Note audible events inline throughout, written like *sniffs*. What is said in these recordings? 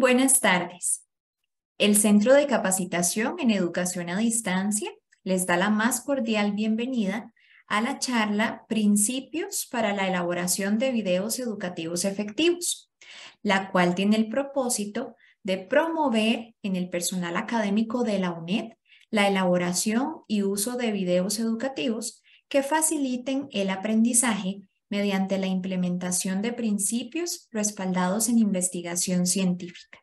buenas tardes. El Centro de Capacitación en Educación a Distancia les da la más cordial bienvenida a la charla Principios para la elaboración de videos educativos efectivos, la cual tiene el propósito de promover en el personal académico de la UNED la elaboración y uso de videos educativos que faciliten el aprendizaje mediante la implementación de principios respaldados en investigación científica.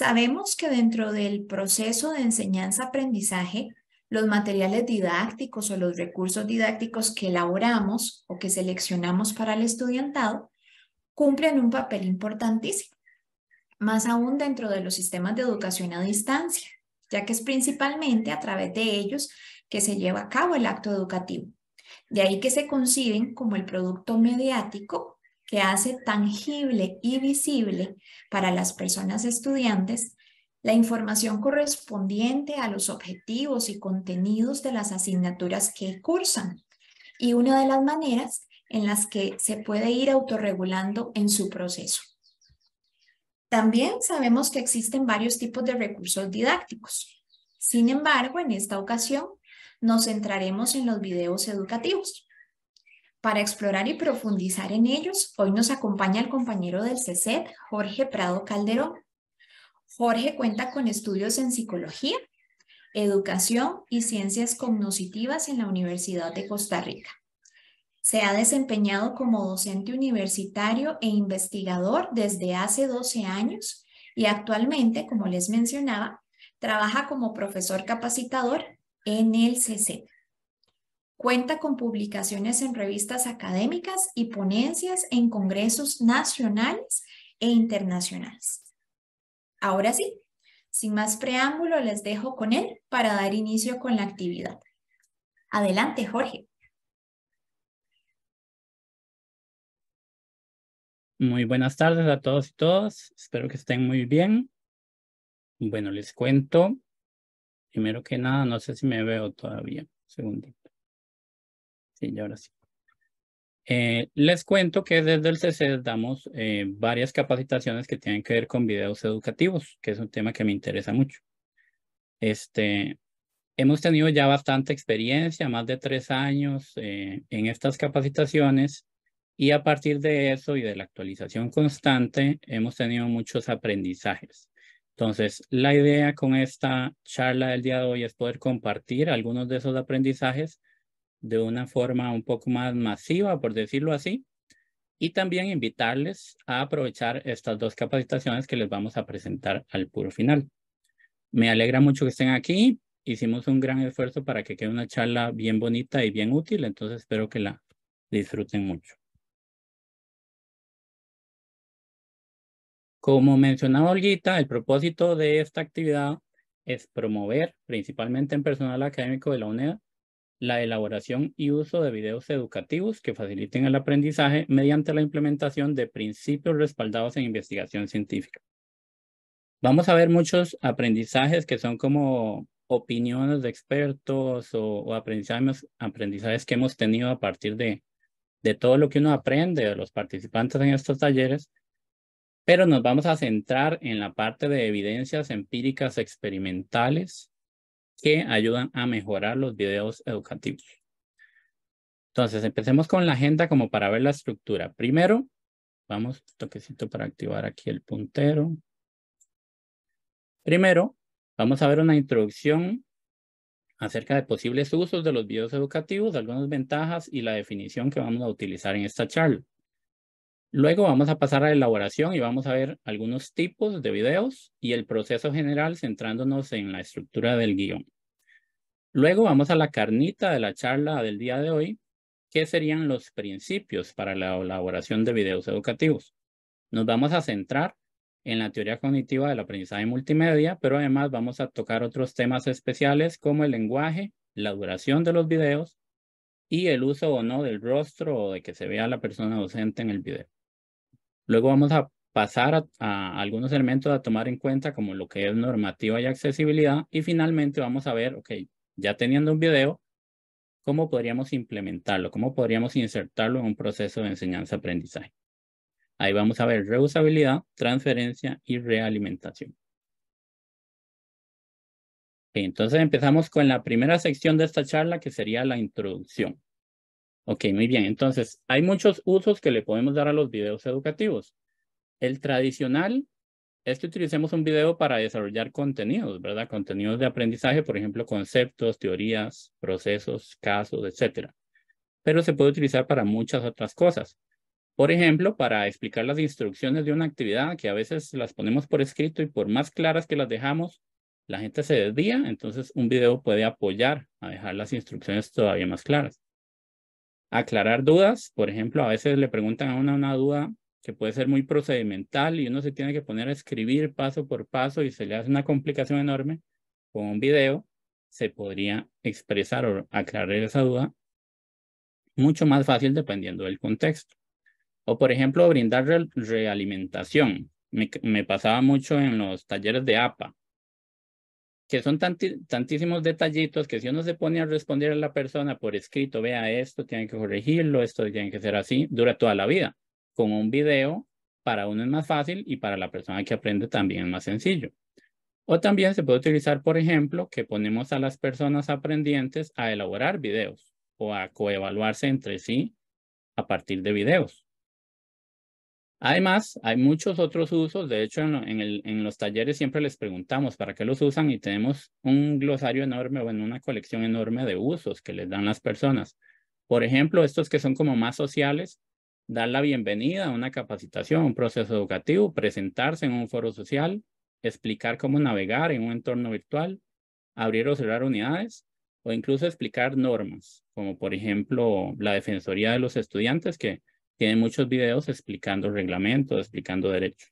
Sabemos que dentro del proceso de enseñanza-aprendizaje, los materiales didácticos o los recursos didácticos que elaboramos o que seleccionamos para el estudiantado cumplen un papel importantísimo, más aún dentro de los sistemas de educación a distancia, ya que es principalmente a través de ellos que se lleva a cabo el acto educativo. De ahí que se conciben como el producto mediático que hace tangible y visible para las personas estudiantes la información correspondiente a los objetivos y contenidos de las asignaturas que cursan. Y una de las maneras en las que se puede ir autorregulando en su proceso. También sabemos que existen varios tipos de recursos didácticos. Sin embargo, en esta ocasión nos centraremos en los videos educativos. Para explorar y profundizar en ellos, hoy nos acompaña el compañero del CESET, Jorge Prado Calderón. Jorge cuenta con estudios en psicología, educación y ciencias cognitivas en la Universidad de Costa Rica. Se ha desempeñado como docente universitario e investigador desde hace 12 años y actualmente, como les mencionaba, trabaja como profesor capacitador en el CESET. Cuenta con publicaciones en revistas académicas y ponencias en congresos nacionales e internacionales. Ahora sí, sin más preámbulo, les dejo con él para dar inicio con la actividad. Adelante, Jorge. Muy buenas tardes a todos y todas. Espero que estén muy bien. Bueno, les cuento. Primero que nada, no sé si me veo todavía. segundo. Sí, ahora sí. Eh, les cuento que desde el CC damos eh, varias capacitaciones que tienen que ver con videos educativos, que es un tema que me interesa mucho. Este, hemos tenido ya bastante experiencia, más de tres años eh, en estas capacitaciones y a partir de eso y de la actualización constante hemos tenido muchos aprendizajes. Entonces, la idea con esta charla del día de hoy es poder compartir algunos de esos aprendizajes de una forma un poco más masiva, por decirlo así, y también invitarles a aprovechar estas dos capacitaciones que les vamos a presentar al puro final. Me alegra mucho que estén aquí. Hicimos un gran esfuerzo para que quede una charla bien bonita y bien útil, entonces espero que la disfruten mucho. Como mencionaba Olguita, el propósito de esta actividad es promover, principalmente en personal académico de la UNED, la elaboración y uso de videos educativos que faciliten el aprendizaje mediante la implementación de principios respaldados en investigación científica. Vamos a ver muchos aprendizajes que son como opiniones de expertos o, aprendizajes, que hemos tenido a partir de, de todo lo que uno aprende de los participantes en estos talleres, pero nos vamos a centrar en la parte de evidencias empíricas experimentales que ayudan a mejorar los videos educativos. Entonces, empecemos con la agenda como para ver la estructura. Primero, vamos, toquecito para activar aquí el puntero. Primero, vamos a ver una introducción acerca de posibles usos de los videos educativos, algunas ventajas y la definición que vamos a utilizar en esta charla. Luego vamos a pasar a elaboración y vamos a ver algunos tipos de videos y el proceso general centrándonos en la estructura del guión. Luego vamos a la carnita de la charla del día de hoy, que serían los principios para la elaboración de videos educativos. Nos vamos a centrar en la teoría cognitiva del aprendizaje multimedia, pero además vamos a tocar otros temas especiales como el lenguaje, la duración de los videos y el uso o no del rostro o de que se vea la persona docente en el video. Luego vamos a pasar a, algunos elementos a tomar en cuenta como lo que es normativa y accesibilidad y finalmente vamos a ver, ok, ya teniendo un video, ¿cómo podríamos implementarlo? ¿Cómo podríamos insertarlo en un proceso de enseñanza-aprendizaje? Ahí vamos a ver reusabilidad, transferencia y realimentación. entonces empezamos con la primera sección de esta charla que sería la introducción. Ok, muy bien. Entonces, hay muchos usos que le podemos dar a los videos educativos. El tradicional es que utilicemos un video para desarrollar contenidos, ¿verdad? Contenidos de aprendizaje, por ejemplo, conceptos, teorías, procesos, casos, etc. Pero se puede utilizar para muchas otras cosas. Por ejemplo, para explicar las instrucciones de una actividad que a veces las ponemos por escrito y por más claras que las dejamos, la gente se desvía, entonces un video puede apoyar a dejar las instrucciones todavía más claras aclarar dudas. Por ejemplo, a veces le preguntan a una una duda que puede ser muy procedimental y uno se tiene que poner a escribir paso por paso y se le hace una complicación enorme. Con un video se podría expresar o aclarar esa duda mucho más fácil dependiendo del contexto. O por ejemplo, brindar realimentación. me pasaba mucho en los talleres de APA que son tantísimos detallitos que si uno se pone a responder a la persona por escrito, vea esto, tiene que corregirlo, esto tiene que ser así, dura toda la vida. Con un video, para uno es más fácil y para la persona que aprende también es más sencillo. O también se puede utilizar, por ejemplo, que ponemos a las personas aprendientes a elaborar videos o a coevaluarse entre sí a partir de videos. Además, hay muchos otros usos. De hecho, en, los talleres siempre les preguntamos para qué los usan y tenemos un glosario enorme, bueno, una colección enorme de usos que les dan las personas. Por ejemplo, estos que son como más sociales, dar la bienvenida a una capacitación, un proceso educativo, presentarse en un foro social, explicar cómo navegar en un entorno virtual, abrir o cerrar unidades o incluso explicar normas, como por ejemplo la Defensoría de los Estudiantes que tiene muchos videos explicando reglamentos, explicando derecho.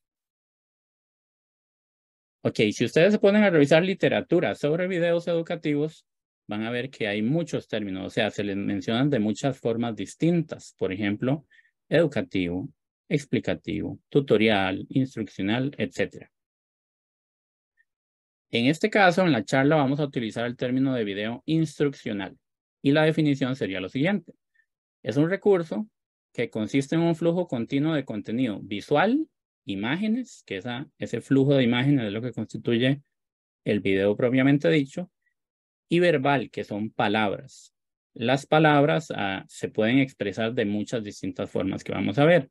Ok, si ustedes se ponen a revisar literatura sobre videos educativos, van a ver que hay muchos términos, o sea, se les mencionan de muchas formas distintas. Por ejemplo, educativo, explicativo, tutorial, instruccional, etc. En este caso, en la charla vamos a utilizar el término de video instruccional y la definición sería lo siguiente. Es un recurso que consiste en un flujo continuo de contenido visual, imágenes, que esa, ese flujo de imágenes es lo que constituye el video propiamente dicho, y verbal, que son palabras. Las palabras ah, se pueden expresar de muchas distintas formas que vamos a ver.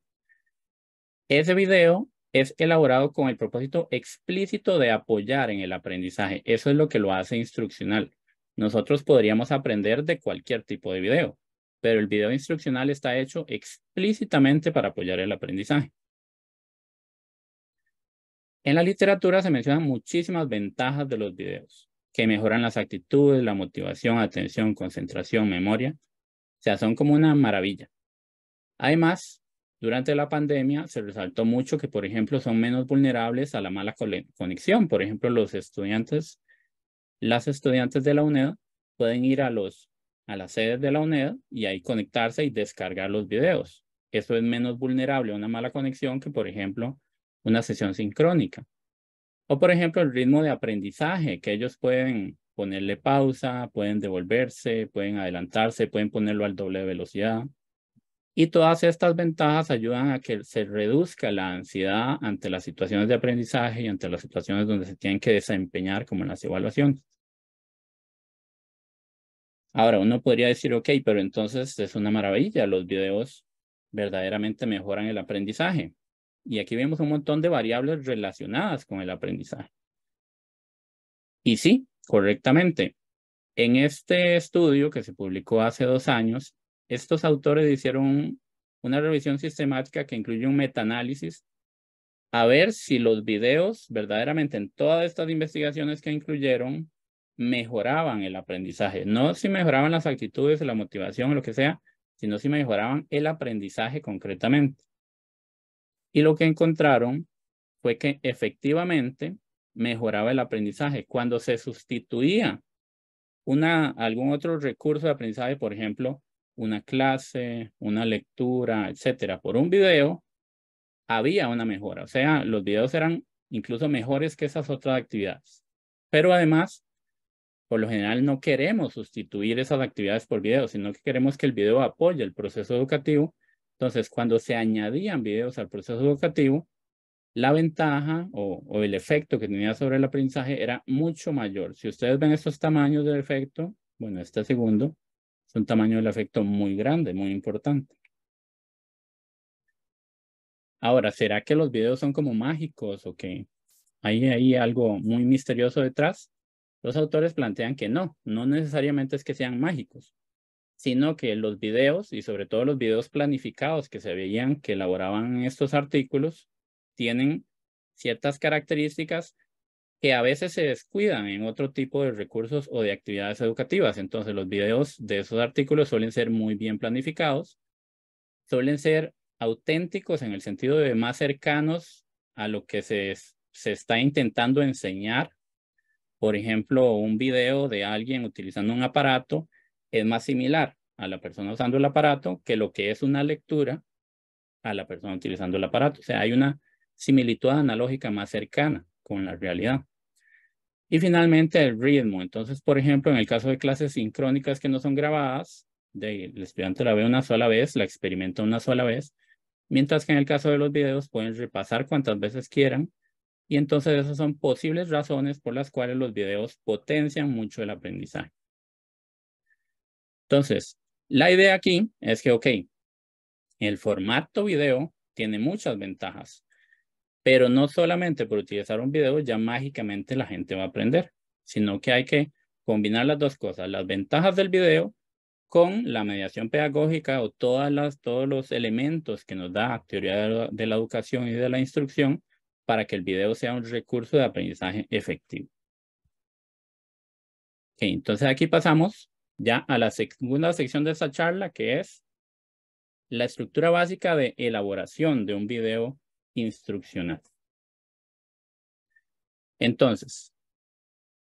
Ese video es elaborado con el propósito explícito de apoyar en el aprendizaje. Eso es lo que lo hace instruccional. Nosotros podríamos aprender de cualquier tipo de video pero el video instruccional está hecho explícitamente para apoyar el aprendizaje. En la literatura se mencionan muchísimas ventajas de los videos, que mejoran las actitudes, la motivación, atención, concentración, memoria. O sea, son como una maravilla. Además, durante la pandemia se resaltó mucho que, por ejemplo, son menos vulnerables a la mala conexión. Por ejemplo, los estudiantes, las estudiantes de la UNED pueden ir a los a las sedes de la UNED y ahí conectarse y descargar los videos. Eso es menos vulnerable a una mala conexión que, por ejemplo, una sesión sincrónica. O, por ejemplo, el ritmo de aprendizaje, que ellos pueden ponerle pausa, pueden devolverse, pueden adelantarse, pueden ponerlo al doble de velocidad. Y todas estas ventajas ayudan a que se reduzca la ansiedad ante las situaciones de aprendizaje y ante las situaciones donde se tienen que desempeñar como en las evaluaciones. Ahora, uno podría decir, ok, pero entonces es una maravilla, los videos verdaderamente mejoran el aprendizaje. Y aquí vemos un montón de variables relacionadas con el aprendizaje. Y sí, correctamente. En este estudio que se publicó hace dos años, estos autores hicieron una revisión sistemática que incluye un metaanálisis a ver si los videos verdaderamente en todas estas investigaciones que incluyeron mejoraban el aprendizaje. No si mejoraban las actitudes, la motivación, lo que sea, sino si mejoraban el aprendizaje concretamente. Y lo que encontraron fue que efectivamente mejoraba el aprendizaje. Cuando se sustituía una, algún otro recurso de aprendizaje, por ejemplo, una clase, una lectura, etcétera, por un video, había una mejora. O sea, los videos eran incluso mejores que esas otras actividades. Pero además, por lo general no queremos sustituir esas actividades por videos, sino que queremos que el video apoye el proceso educativo. Entonces, cuando se añadían videos al proceso educativo, la ventaja o, el efecto que tenía sobre el aprendizaje era mucho mayor. Si ustedes ven estos tamaños del efecto, bueno, este segundo es un tamaño del efecto muy grande, muy importante. Ahora, ¿será que los videos son como mágicos o que hay, hay algo muy misterioso detrás? Los autores plantean que no, no necesariamente es que sean mágicos, sino que los videos y sobre todo los videos planificados que se veían que elaboraban estos artículos tienen ciertas características que a veces se descuidan en otro tipo de recursos o de actividades educativas. Entonces los videos de esos artículos suelen ser muy bien planificados, suelen ser auténticos en el sentido de más cercanos a lo que se, se está intentando enseñar por ejemplo, un video de alguien utilizando un aparato es más similar a la persona usando el aparato que lo que es una lectura a la persona utilizando el aparato. O sea, hay una similitud analógica más cercana con la realidad. Y finalmente el ritmo. Entonces, por ejemplo, en el caso de clases sincrónicas que no son grabadas, el estudiante la ve una sola vez, la experimenta una sola vez, mientras que en el caso de los videos pueden repasar cuantas veces quieran y entonces esas son posibles razones por las cuales los videos potencian mucho el aprendizaje. Entonces, la idea aquí es que, ok, el formato video tiene muchas ventajas, pero no solamente por utilizar un video ya mágicamente la gente va a aprender, sino que hay que combinar las dos cosas, las ventajas del video con la mediación pedagógica o todas las, todos los elementos que nos da teoría de la educación y de la instrucción para que el video sea un recurso de aprendizaje efectivo. entonces aquí pasamos ya a la segunda sección de esta charla, que es la estructura básica de elaboración de un video instruccional. Entonces,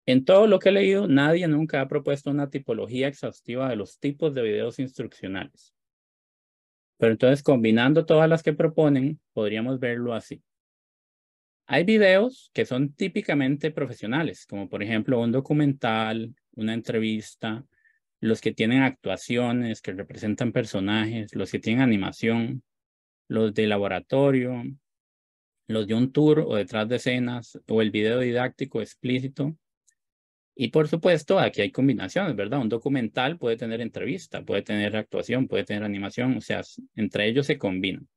en todo lo que he leído, nadie nunca ha propuesto una tipología exhaustiva de los tipos de videos instruccionales. Pero entonces, combinando todas las que proponen, podríamos verlo así. Hay videos que son típicamente profesionales, como por ejemplo un documental, una entrevista, los que tienen actuaciones, que representan personajes, los que tienen animación, los de laboratorio, los de un tour o detrás de escenas, o el video didáctico explícito. Y por supuesto, aquí hay combinaciones, ¿verdad? Un documental puede tener entrevista, puede tener actuación, puede tener animación, o sea, entre ellos se combinan.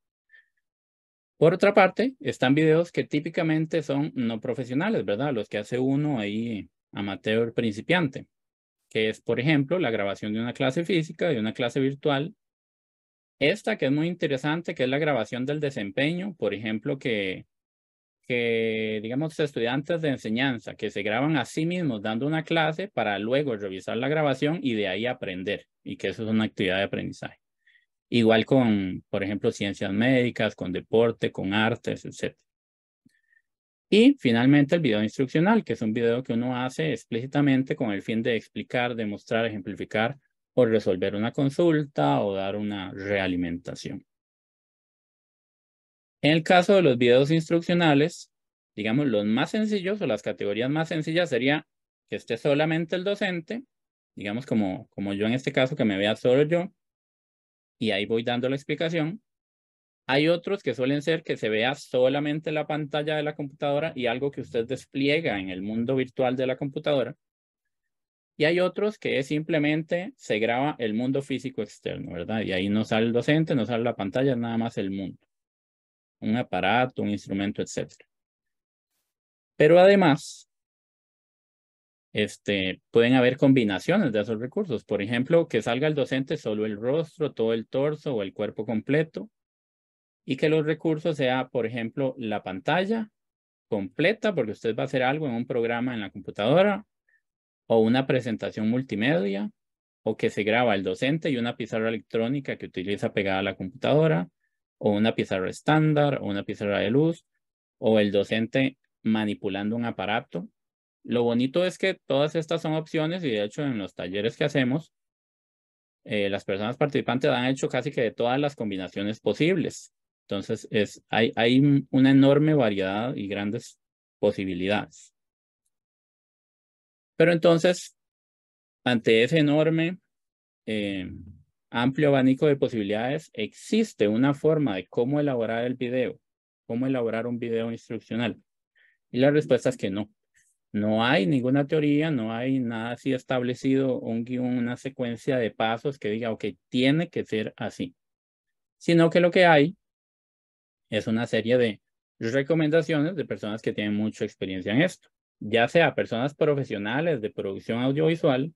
Por otra parte, están videos que típicamente son no profesionales, ¿verdad? Los que hace uno ahí amateur principiante, que es, por ejemplo, la grabación de una clase física, de una clase virtual. Esta que es muy interesante, que es la grabación del desempeño, por ejemplo, que, que digamos, estudiantes de enseñanza que se graban a sí mismos dando una clase para luego revisar la grabación y de ahí aprender, y que eso es una actividad de aprendizaje. Igual con, por ejemplo, ciencias médicas, con deporte, con artes, etc. Y finalmente el video instruccional, que es un video que uno hace explícitamente con el fin de explicar, demostrar, ejemplificar o resolver una consulta o dar una realimentación. En el caso de los videos instruccionales, digamos, los más sencillos o las categorías más sencillas sería que esté solamente el docente, digamos como, como yo en este caso, que me vea solo yo, y ahí voy dando la explicación. Hay otros que suelen ser que se vea solamente la pantalla de la computadora y algo que usted despliega en el mundo virtual de la computadora. Y hay otros que es simplemente se graba el mundo físico externo, ¿verdad? Y ahí no sale el docente, no sale la pantalla, nada más el mundo. Un aparato, un instrumento, etc. Pero además, este, pueden haber combinaciones de esos recursos. Por ejemplo, que salga el docente solo el rostro, todo el torso o el cuerpo completo. Y que los recursos sea, por ejemplo, la pantalla completa, porque usted va a hacer algo en un programa en la computadora o una presentación multimedia o que se graba el docente y una pizarra electrónica que utiliza pegada a la computadora o una pizarra estándar o una pizarra de luz o el docente manipulando un aparato lo bonito es que todas estas son opciones y de hecho en los talleres que hacemos, eh, las personas participantes han hecho casi que de todas las combinaciones posibles. Entonces, es, hay, hay una enorme variedad y grandes posibilidades. Pero entonces, ante ese enorme, eh, amplio abanico de posibilidades, existe una forma de cómo elaborar el video, cómo elaborar un video instruccional. Y la respuesta es que no. No hay ninguna teoría, no hay nada así establecido, una secuencia de pasos que diga, ok, tiene que ser así. Sino que lo que hay es una serie de recomendaciones de personas que tienen mucha experiencia en esto, ya sea personas profesionales de producción audiovisual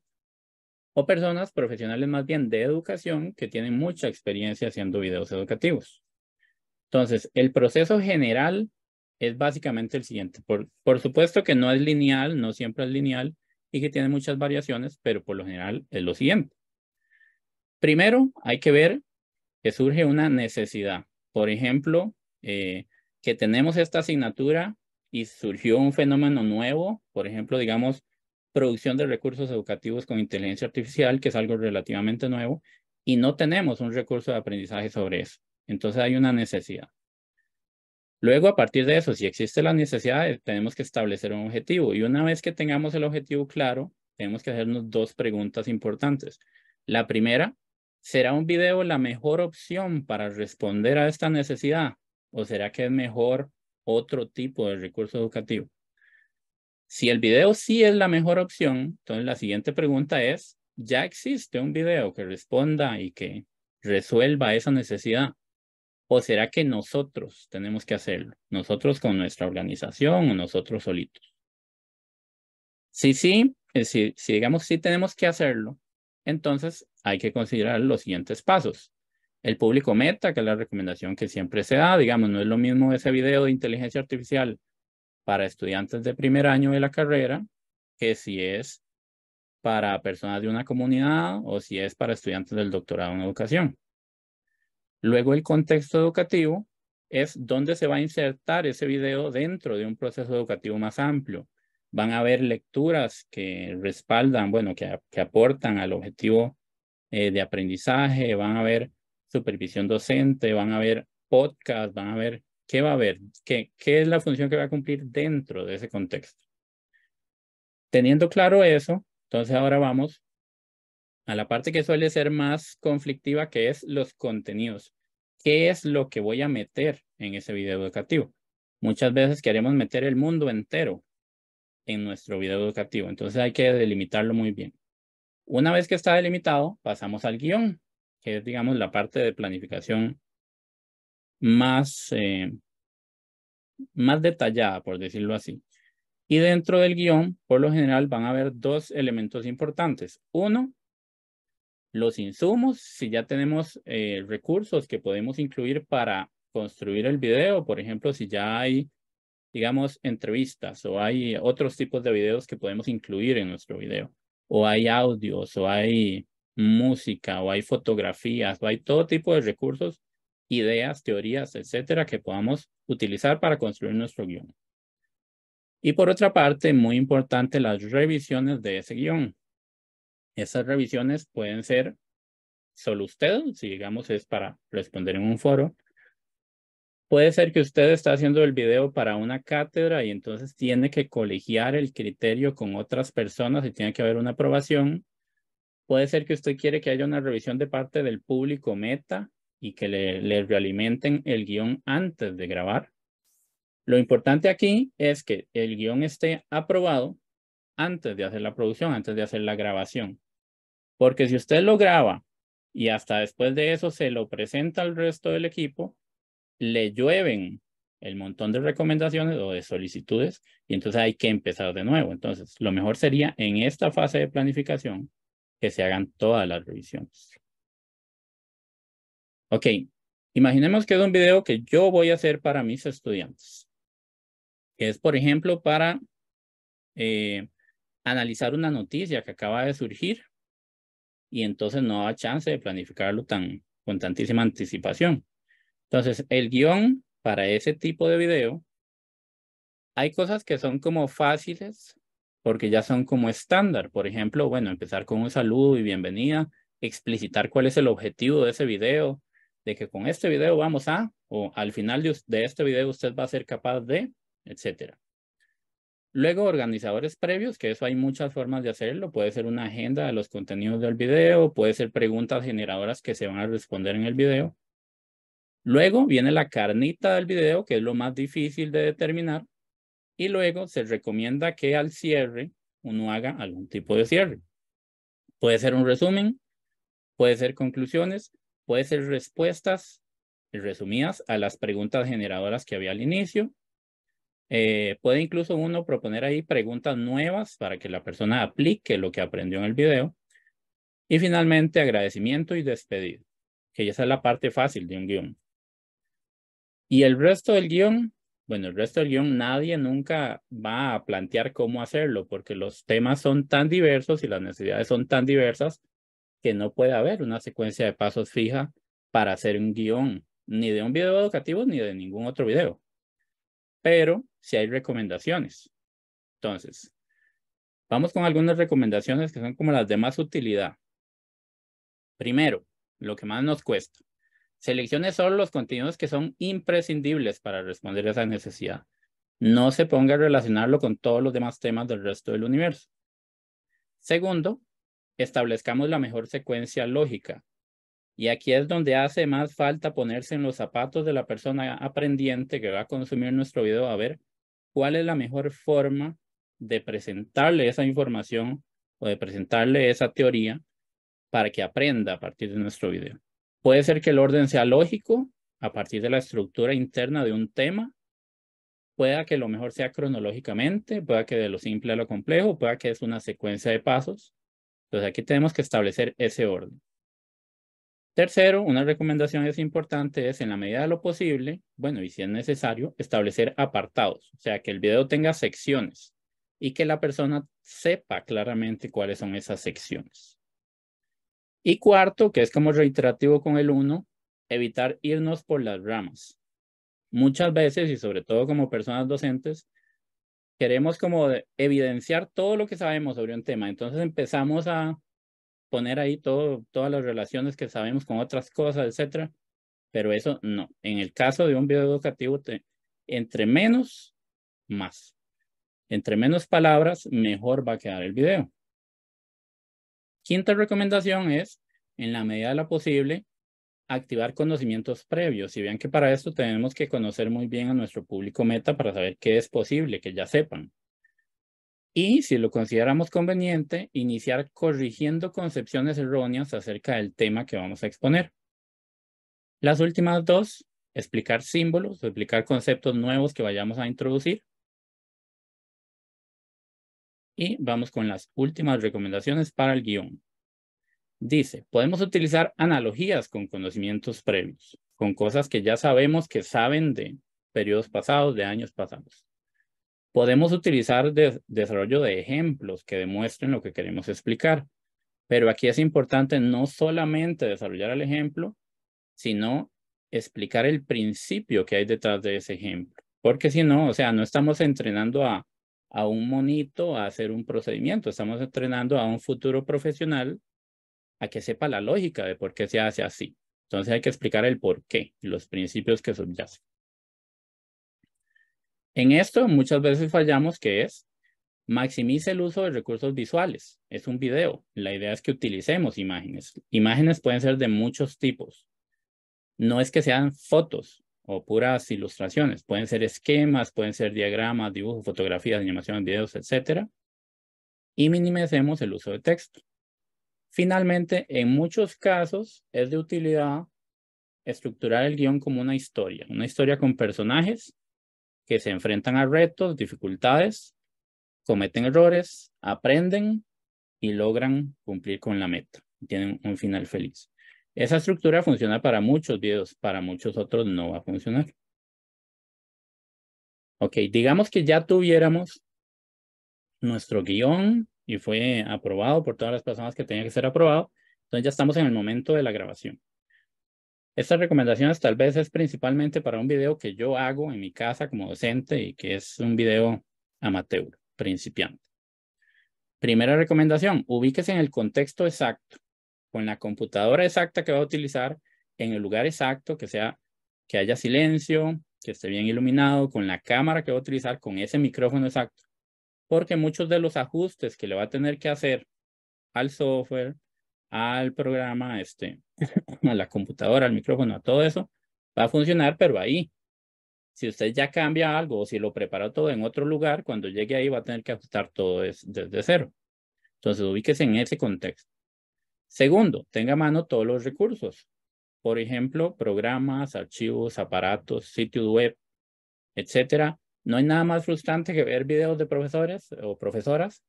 o personas profesionales más bien de educación que tienen mucha experiencia haciendo videos educativos. Entonces, el proceso general es básicamente el siguiente. Por, supuesto que no es lineal, no siempre es lineal y que tiene muchas variaciones, pero por lo general es lo siguiente. Primero, hay que ver que surge una necesidad. Por ejemplo, eh, que tenemos esta asignatura y surgió un fenómeno nuevo, por ejemplo, digamos, producción de recursos educativos con inteligencia artificial, que es algo relativamente nuevo, y no tenemos un recurso de aprendizaje sobre eso. Entonces hay una necesidad. Luego, a partir de eso, si existe la necesidad eh, tenemos que establecer un objetivo. Y una vez que tengamos el objetivo claro, tenemos que hacernos dos preguntas importantes. La primera, ¿será un video la mejor opción para responder a esta necesidad? ¿O será que es mejor otro tipo de recurso educativo? Si el video sí es la mejor opción, entonces la siguiente pregunta es, ¿ya existe un video que responda y que resuelva esa necesidad? ¿O será que nosotros tenemos que hacerlo? Nosotros con nuestra organización o nosotros solitos. Sí, sí, eh, si, si digamos sí tenemos que hacerlo, entonces hay que considerar los siguientes pasos. El público meta, que es la recomendación que siempre se da, digamos, no es lo mismo ese video de inteligencia artificial para estudiantes de primer año de la carrera que si es para personas de una comunidad o si es para estudiantes del doctorado en educación. Luego el contexto educativo es donde se va a insertar ese video dentro de un proceso educativo más amplio. Van a haber lecturas que respaldan, bueno, que, que aportan al objetivo eh, de aprendizaje, van a haber supervisión docente, van a haber podcast, van a ver qué va a haber, ¿Qué, qué es la función que va a cumplir dentro de ese contexto. Teniendo claro eso, entonces ahora vamos a la parte que suele ser más conflictiva, que es los contenidos. ¿Qué es lo que voy a meter en ese video educativo? Muchas veces queremos meter el mundo entero en nuestro video educativo, entonces hay que delimitarlo muy bien. Una vez que está delimitado, pasamos al guión, que es, digamos, la parte de planificación más, eh, más detallada, por decirlo así. Y dentro del guión, por lo general, van a haber dos elementos importantes. Uno, los insumos, si ya tenemos eh, recursos que podemos incluir para construir el video, por ejemplo, si ya hay, digamos, entrevistas o hay otros tipos de videos que podemos incluir en nuestro video, o hay audios, o hay música, o hay fotografías, o hay todo tipo de recursos, ideas, teorías, etcétera, que podamos utilizar para construir nuestro guión. Y por otra parte, muy importante, las revisiones de ese guión. Esas revisiones pueden ser solo usted, si digamos es para responder en un foro. Puede ser que usted está haciendo el video para una cátedra y entonces tiene que colegiar el criterio con otras personas y tiene que haber una aprobación. Puede ser que usted quiere que haya una revisión de parte del público meta y que le, le realimenten el guión antes de grabar. Lo importante aquí es que el guión esté aprobado antes de hacer la producción, antes de hacer la grabación. Porque si usted lo graba y hasta después de eso se lo presenta al resto del equipo, le llueven el montón de recomendaciones o de solicitudes y entonces hay que empezar de nuevo. Entonces, lo mejor sería en esta fase de planificación que se hagan todas las revisiones. Ok, imaginemos que es un video que yo voy a hacer para mis estudiantes, es, por ejemplo, para eh, analizar una noticia que acaba de surgir y entonces no da chance de planificarlo tan, con tantísima anticipación. Entonces, el guión para ese tipo de video, hay cosas que son como fáciles porque ya son como estándar. Por ejemplo, bueno, empezar con un saludo y bienvenida, explicitar cuál es el objetivo de ese video, de que con este video vamos a, o al final de, de este video usted va a ser capaz de, etcétera. Luego, organizadores previos, que eso hay muchas formas de hacerlo. Puede ser una agenda de los contenidos del video, puede ser preguntas generadoras que se van a responder en el video. Luego viene la carnita del video, que es lo más difícil de determinar. Y luego se recomienda que al cierre uno haga algún tipo de cierre. Puede ser un resumen, puede ser conclusiones, puede ser respuestas resumidas a las preguntas generadoras que había al inicio eh, puede incluso uno proponer ahí preguntas nuevas para que la persona aplique lo que aprendió en el video. Y finalmente, agradecimiento y despedida, que esa es la parte fácil de un guión. Y el resto del guión, bueno, el resto del guión nadie nunca va a plantear cómo hacerlo, porque los temas son tan diversos y las necesidades son tan diversas que no puede haber una secuencia de pasos fija para hacer un guión, ni de un video educativo ni de ningún otro video. Pero si hay recomendaciones. Entonces, vamos con algunas recomendaciones que son como las de más utilidad. Primero, lo que más nos cuesta. Seleccione solo los contenidos que son imprescindibles para responder a esa necesidad. No se ponga a relacionarlo con todos los demás temas del resto del universo. Segundo, establezcamos la mejor secuencia lógica. Y aquí es donde hace más falta ponerse en los zapatos de la persona aprendiente que va a consumir nuestro video a ver cuál es la mejor forma de presentarle esa información o de presentarle esa teoría para que aprenda a partir de nuestro video. Puede ser que el orden sea lógico a partir de la estructura interna de un tema. Pueda que lo mejor sea cronológicamente, pueda que de lo simple a lo complejo, pueda que es una secuencia de pasos. Entonces aquí tenemos que establecer ese orden. Tercero, una recomendación es importante es en la medida de lo posible, bueno, y si es necesario, establecer apartados, o sea, que el video tenga secciones y que la persona sepa claramente cuáles son esas secciones. Y cuarto, que es como reiterativo con el uno, evitar irnos por las ramas. Muchas veces, y sobre todo como personas docentes, queremos como evidenciar todo lo que sabemos sobre un tema. Entonces empezamos a poner ahí todo, todas las relaciones que sabemos con otras cosas, etcétera, pero eso no. En el caso de un video educativo, entre menos, más. Entre menos palabras, mejor va a quedar el video. Quinta recomendación es, en la medida de la posible, activar conocimientos previos. Y vean que para esto tenemos que conocer muy bien a nuestro público meta para saber qué es posible, que ya sepan y, si lo consideramos conveniente, iniciar corrigiendo concepciones erróneas acerca del tema que vamos a exponer. Las últimas dos, explicar símbolos, explicar conceptos nuevos que vayamos a introducir. Y vamos con las últimas recomendaciones para el guión. Dice, podemos utilizar analogías con conocimientos previos, con cosas que ya sabemos que saben de periodos pasados, de años pasados. Podemos utilizar desarrollo de ejemplos que demuestren lo que queremos explicar, pero aquí es importante no solamente desarrollar el ejemplo, sino explicar el principio que hay detrás de ese ejemplo. Porque si no, o sea, no estamos entrenando a, a un monito a hacer un procedimiento, estamos entrenando a un futuro profesional a que sepa la lógica de por qué se hace así. Entonces hay que explicar el por qué, los principios que subyacen. En esto muchas veces fallamos que es maximice el uso de recursos visuales. Es un video. La idea es que utilicemos imágenes. Imágenes pueden ser de muchos tipos. No es que sean fotos o puras ilustraciones. Pueden ser esquemas, pueden ser diagramas, dibujos, fotografías, animaciones, videos, etc. Y minimicemos el uso de texto. Finalmente, en muchos casos es de utilidad estructurar el guión como una historia, una historia con personajes que se enfrentan a retos, dificultades, cometen errores, aprenden y logran cumplir con la meta. Tienen un final feliz. Esa estructura funciona para muchos videos, para muchos otros no va a funcionar. Ok, digamos que ya tuviéramos nuestro guión y fue aprobado por todas las personas que tenía que ser aprobado. Entonces ya estamos en el momento de la grabación. Estas recomendaciones tal vez es principalmente para un video que yo hago en mi casa como docente y que es un video amateur, principiante. Primera recomendación, ubíquese en el contexto exacto, con la computadora exacta que va a utilizar, en el lugar exacto, que sea que haya silencio, que esté bien iluminado, con la cámara que va a utilizar, con ese micrófono exacto. Porque muchos de los ajustes que le va a tener que hacer al software, al programa, este, *laughs* a la computadora, al micrófono, a todo eso, va a funcionar, pero ahí. Si usted ya cambia algo o si lo prepara todo en otro lugar, cuando llegue ahí va a tener que ajustar todo desde cero. Entonces, ubíquese en ese contexto. Segundo, tenga a mano todos los recursos. Por ejemplo, programas, archivos, aparatos, sitios web, etcétera. No hay nada más frustrante que ver videos de profesores o profesoras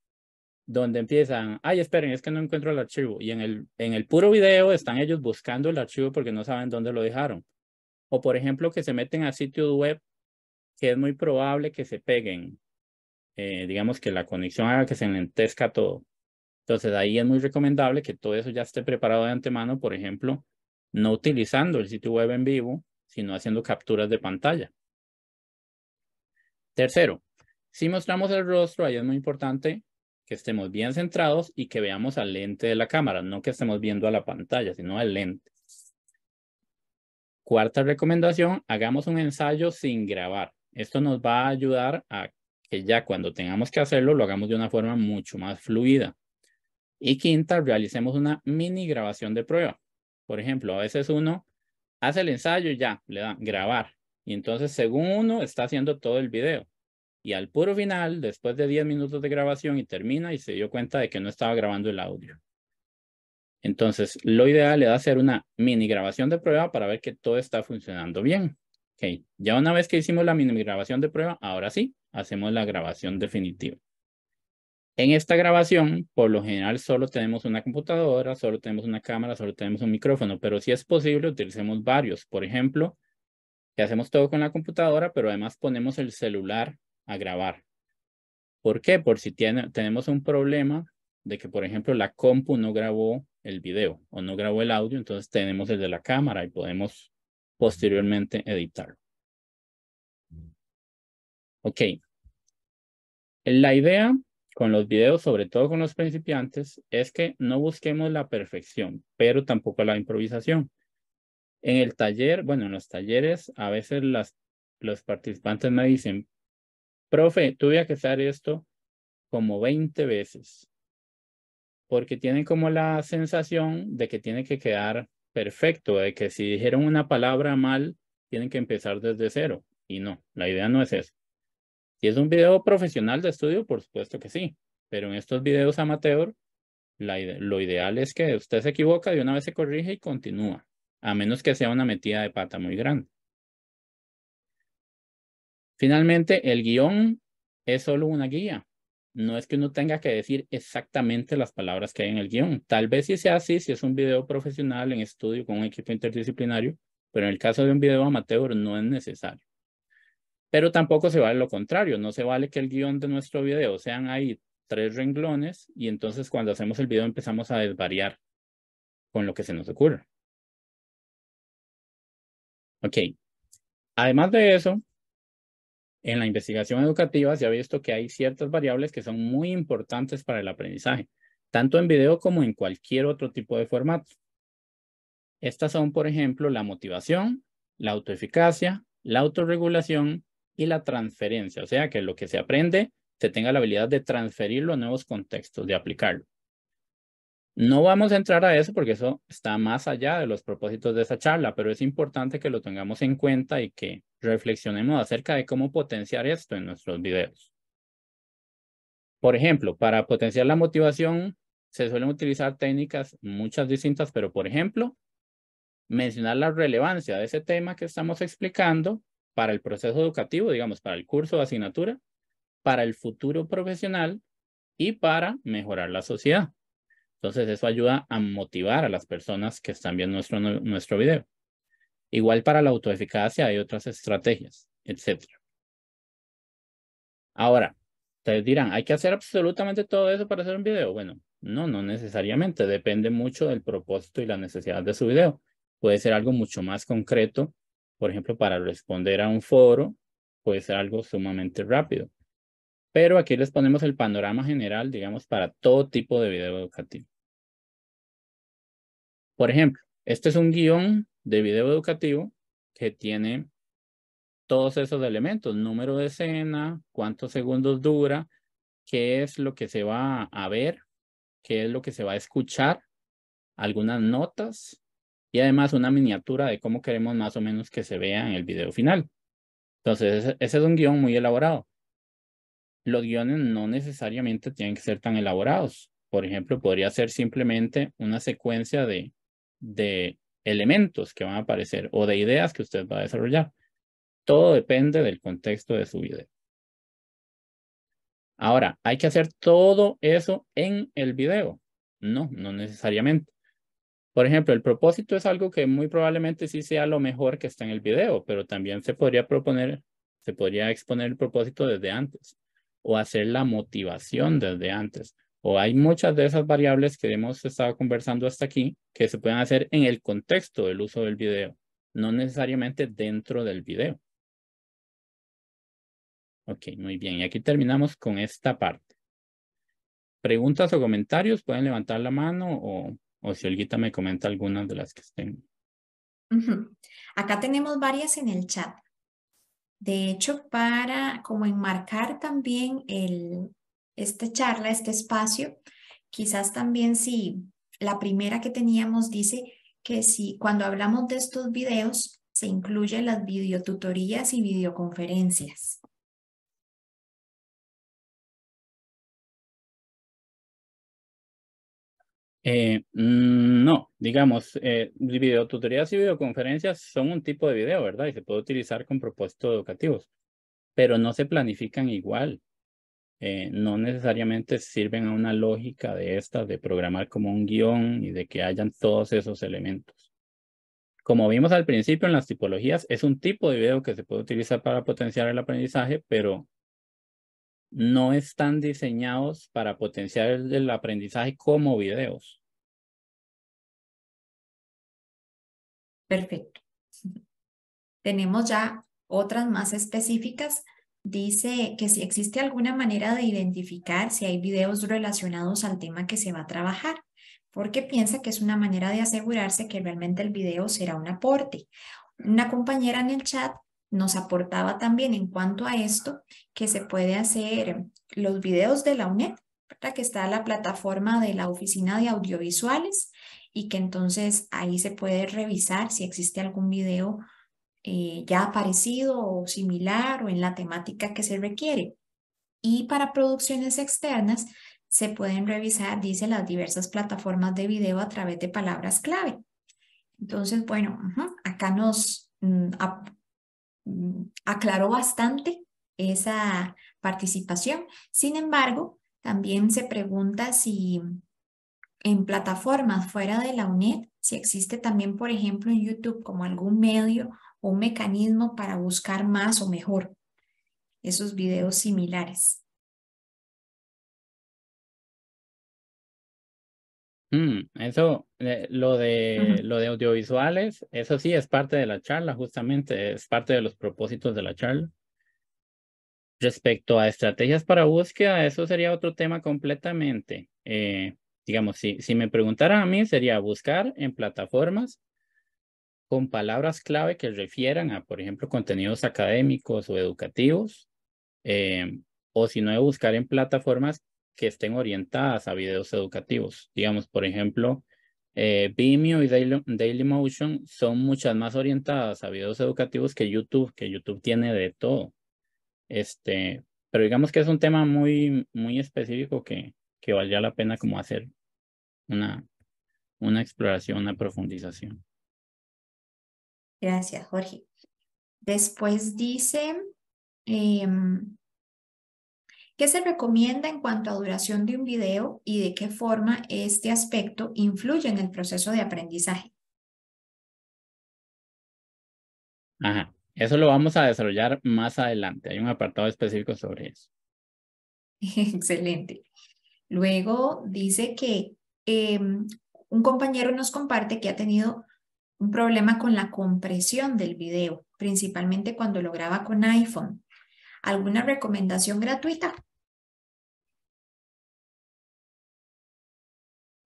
donde empiezan, ay, esperen, es que no encuentro el archivo. Y en el, en el puro video están ellos buscando el archivo porque no saben dónde lo dejaron. O por ejemplo, que se meten a sitios web que es muy probable que se peguen. Eh, digamos que la conexión haga que se lentezca todo. Entonces ahí es muy recomendable que todo eso ya esté preparado de antemano, por ejemplo, no utilizando el sitio web en vivo, sino haciendo capturas de pantalla. Tercero, si mostramos el rostro, ahí es muy importante que estemos bien centrados y que veamos al lente de la cámara, no que estemos viendo a la pantalla, sino al lente. Cuarta recomendación, hagamos un ensayo sin grabar. Esto nos va a ayudar a que ya cuando tengamos que hacerlo, lo hagamos de una forma mucho más fluida. Y quinta, realicemos una mini grabación de prueba. Por ejemplo, a veces uno hace el ensayo y ya, le da grabar. Y entonces, según uno, está haciendo todo el video y al puro final, después de 10 minutos de grabación y termina y se dio cuenta de que no estaba grabando el audio. Entonces, lo ideal es hacer una mini grabación de prueba para ver que todo está funcionando bien. Okay. Ya una vez que hicimos la mini grabación de prueba, ahora sí, hacemos la grabación definitiva. En esta grabación, por lo general, solo tenemos una computadora, solo tenemos una cámara, solo tenemos un micrófono, pero si es posible, utilicemos varios. Por ejemplo, que hacemos todo con la computadora, pero además ponemos el celular a grabar. ¿Por qué? Por si tiene, tenemos un problema de que, por ejemplo, la compu no grabó el video o no grabó el audio, entonces tenemos el de la cámara y podemos posteriormente editarlo. Ok. La idea con los videos, sobre todo con los principiantes, es que no busquemos la perfección, pero tampoco la improvisación. En el taller, bueno, en los talleres, a veces las, los participantes me dicen, profe, tuve que hacer esto como 20 veces, porque tienen como la sensación de que tiene que quedar perfecto, de que si dijeron una palabra mal, tienen que empezar desde cero. Y no, la idea no es eso. Si es un video profesional de estudio, por supuesto que sí, pero en estos videos amateur, lo ideal es que usted se equivoca, de una vez se corrige y continúa, a menos que sea una metida de pata muy grande. Finalmente, el guión es solo una guía. No es que uno tenga que decir exactamente las palabras que hay en el guión. Tal vez si sea así, si es un video profesional en estudio con un equipo interdisciplinario, pero en el caso de un video amateur no es necesario. Pero tampoco se vale lo contrario, no se vale que el guión de nuestro video sean ahí tres renglones y entonces cuando hacemos el video empezamos a desvariar con lo que se nos ocurre. Ok. Además de eso, en la investigación educativa se ha visto que hay ciertas variables que son muy importantes para el aprendizaje, tanto en video como en cualquier otro tipo de formato. Estas son, por ejemplo, la motivación, la autoeficacia, la autorregulación y la transferencia, o sea, que lo que se aprende se tenga la habilidad de transferirlo a nuevos contextos, de aplicarlo. No vamos a entrar a eso porque eso está más allá de los propósitos de esa charla, pero es importante que lo tengamos en cuenta y que reflexionemos acerca de cómo potenciar esto en nuestros videos. Por ejemplo, para potenciar la motivación se suelen utilizar técnicas muchas distintas, pero por ejemplo, mencionar la relevancia de ese tema que estamos explicando para el proceso educativo, digamos, para el curso de asignatura, para el futuro profesional y para mejorar la sociedad. Entonces, eso ayuda a motivar a las personas que están viendo nuestro, nuestro video. Igual para la autoeficacia hay otras estrategias, etc. Ahora, ustedes dirán, ¿hay que hacer absolutamente todo eso para hacer un video? Bueno, no, no necesariamente. Depende mucho del propósito y la necesidad de su video. Puede ser algo mucho más concreto, por ejemplo, para responder a un foro, puede ser algo sumamente rápido pero aquí les ponemos el panorama general, digamos, para todo tipo de video educativo. Por ejemplo, este es un guión de video educativo que tiene todos esos elementos, número de escena, cuántos segundos dura, qué es lo que se va a ver, qué es lo que se va a escuchar, algunas notas y además una miniatura de cómo queremos más o menos que se vea en el video final. Entonces, ese es un guión muy elaborado los guiones no necesariamente tienen que ser tan elaborados. Por ejemplo, podría ser simplemente una secuencia de, de elementos que van a aparecer o de ideas que usted va a desarrollar. Todo depende del contexto de su video. Ahora, ¿hay que hacer todo eso en el video? No, no necesariamente. Por ejemplo, el propósito es algo que muy probablemente sí sea lo mejor que está en el video, pero también se podría proponer, se podría exponer el propósito desde antes o hacer la motivación desde antes. O hay muchas de esas variables que hemos estado conversando hasta aquí que se pueden hacer en el contexto del uso del video, no necesariamente dentro del video. Ok, muy bien. Y aquí terminamos con esta parte. Preguntas o comentarios, pueden levantar la mano o, o si Olguita me comenta algunas de las que estén. Acá tenemos varias en el chat. De hecho, para como enmarcar también el, esta charla, este espacio, quizás también si la primera que teníamos dice que si cuando hablamos de estos videos se incluyen las videotutorías y videoconferencias. Eh, mm, no, digamos, eh, videotutorías y videoconferencias son un tipo de video, ¿verdad? Y se puede utilizar con propósitos educativos, pero no se planifican igual. Eh, no necesariamente sirven a una lógica de estas, de programar como un guión y de que hayan todos esos elementos. Como vimos al principio en las tipologías, es un tipo de video que se puede utilizar para potenciar el aprendizaje, pero no están diseñados para potenciar el, aprendizaje como videos. Perfecto. Tenemos ya otras más específicas. Dice que si existe alguna manera de identificar si hay videos relacionados al tema que se va a trabajar, porque piensa que es una manera de asegurarse que realmente el video será un aporte. Una compañera en el chat nos aportaba también en cuanto a esto que se puede hacer los videos de la UNED, ¿verdad? que está la plataforma de la Oficina de Audiovisuales y que entonces ahí se puede revisar si existe algún video eh, ya aparecido o similar o en la temática que se requiere. Y para producciones externas se pueden revisar, dice, las diversas plataformas de video a través de palabras clave. Entonces, bueno, acá nos, mm, Mm, aclaró bastante esa participación. Sin embargo, también se pregunta si en plataformas fuera de la UNED, si existe también, por ejemplo, en YouTube como algún medio o mecanismo para buscar más o mejor esos videos similares. Mm, eso, eh, lo, de, lo de audiovisuales, eso sí es parte de la charla, justamente, es parte de los propósitos de la charla. Respecto a estrategias para búsqueda, eso sería otro tema completamente. Eh, digamos, si, si me preguntaran a mí, sería buscar en plataformas con palabras clave que refieran a, por ejemplo, contenidos académicos o educativos, eh, o si no, buscar en plataformas que estén orientadas a videos educativos. Digamos, por ejemplo, eh, Vimeo y Daily, Dailymotion son muchas más orientadas a videos educativos que YouTube, que YouTube tiene de todo. Este, pero digamos que es un tema muy, muy específico que, que valía la pena como hacer una, una exploración, una profundización. Gracias, Jorge. Después dice, em, ¿Qué se recomienda en cuanto a duración de un video y de qué forma este aspecto influye en el proceso de aprendizaje? Ajá, eso lo vamos a desarrollar más adelante. Hay un apartado específico sobre eso. *laughs* Excelente. Luego dice que em, un compañero nos comparte que ha tenido un problema con la compresión del video, principalmente cuando lo graba con iPhone. ¿Alguna recomendación gratuita?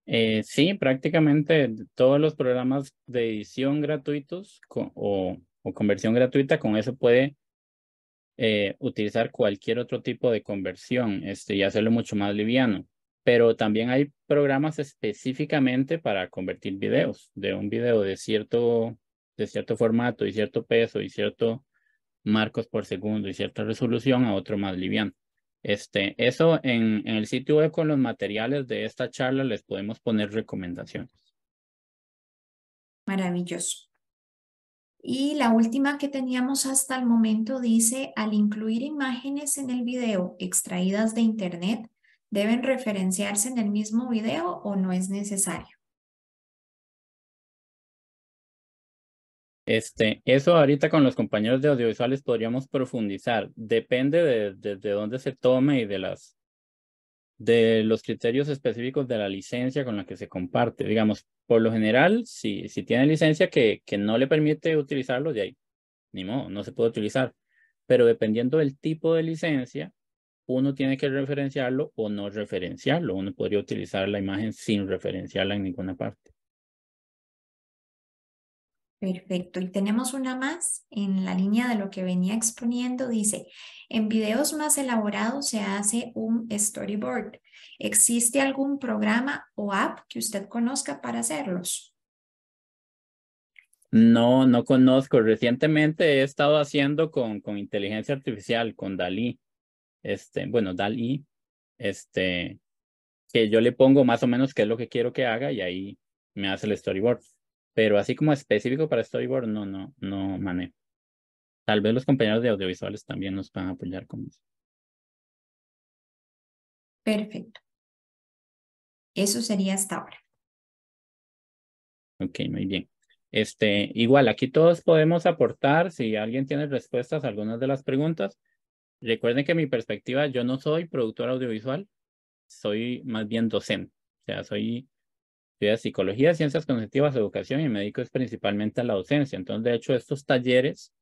Eh, sí, prácticamente todos los programas de edición gratuitos o, conversión gratuita, con eso puede eh, utilizar cualquier otro tipo de conversión este, y hacerlo mucho más liviano. Pero también hay programas específicamente para convertir videos, de un video de cierto, de cierto formato y cierto peso y cierto marcos por segundo y cierta resolución a otro más liviano. Este, eso en, en el sitio web con los materiales de esta charla les podemos poner recomendaciones. Maravilloso. Y la última que teníamos hasta el momento dice, al incluir imágenes en el video extraídas de Internet, ¿deben referenciarse en el mismo video o no es necesario? Este, eso ahorita con los compañeros de audiovisuales podríamos profundizar. Depende de, dónde se tome y de las de los criterios específicos de la licencia con la que se comparte. Digamos, por lo general, si, si tiene licencia que, que no le permite utilizarlo, de ahí, ni modo, no se puede utilizar. Pero dependiendo del tipo de licencia, uno tiene que referenciarlo o no referenciarlo. Uno podría utilizar la imagen sin referenciarla en ninguna parte. Perfecto. Y tenemos una más en la línea de lo que venía exponiendo. Dice, en videos más elaborados se hace un storyboard. ¿Existe algún programa o app que usted conozca para hacerlos? No, no conozco. Recientemente he estado haciendo con, con inteligencia artificial, con Dalí. Este, bueno, Dalí, este, que yo le pongo más o menos qué es lo que quiero que haga y ahí me hace el storyboard pero así como específico para storyboard, no, no, no mané. Tal vez los compañeros de audiovisuales también nos van a apoyar con eso. Perfecto. Eso sería hasta ahora. Ok, muy bien. Este, igual, aquí todos podemos aportar, si alguien tiene respuestas a algunas de las preguntas. Recuerden que mi perspectiva, yo no soy productor audiovisual, soy más bien docente. O sea, soy de psicología, ciencias cognitivas, educación y médicos principalmente a la docencia. Entonces, de hecho, estos talleres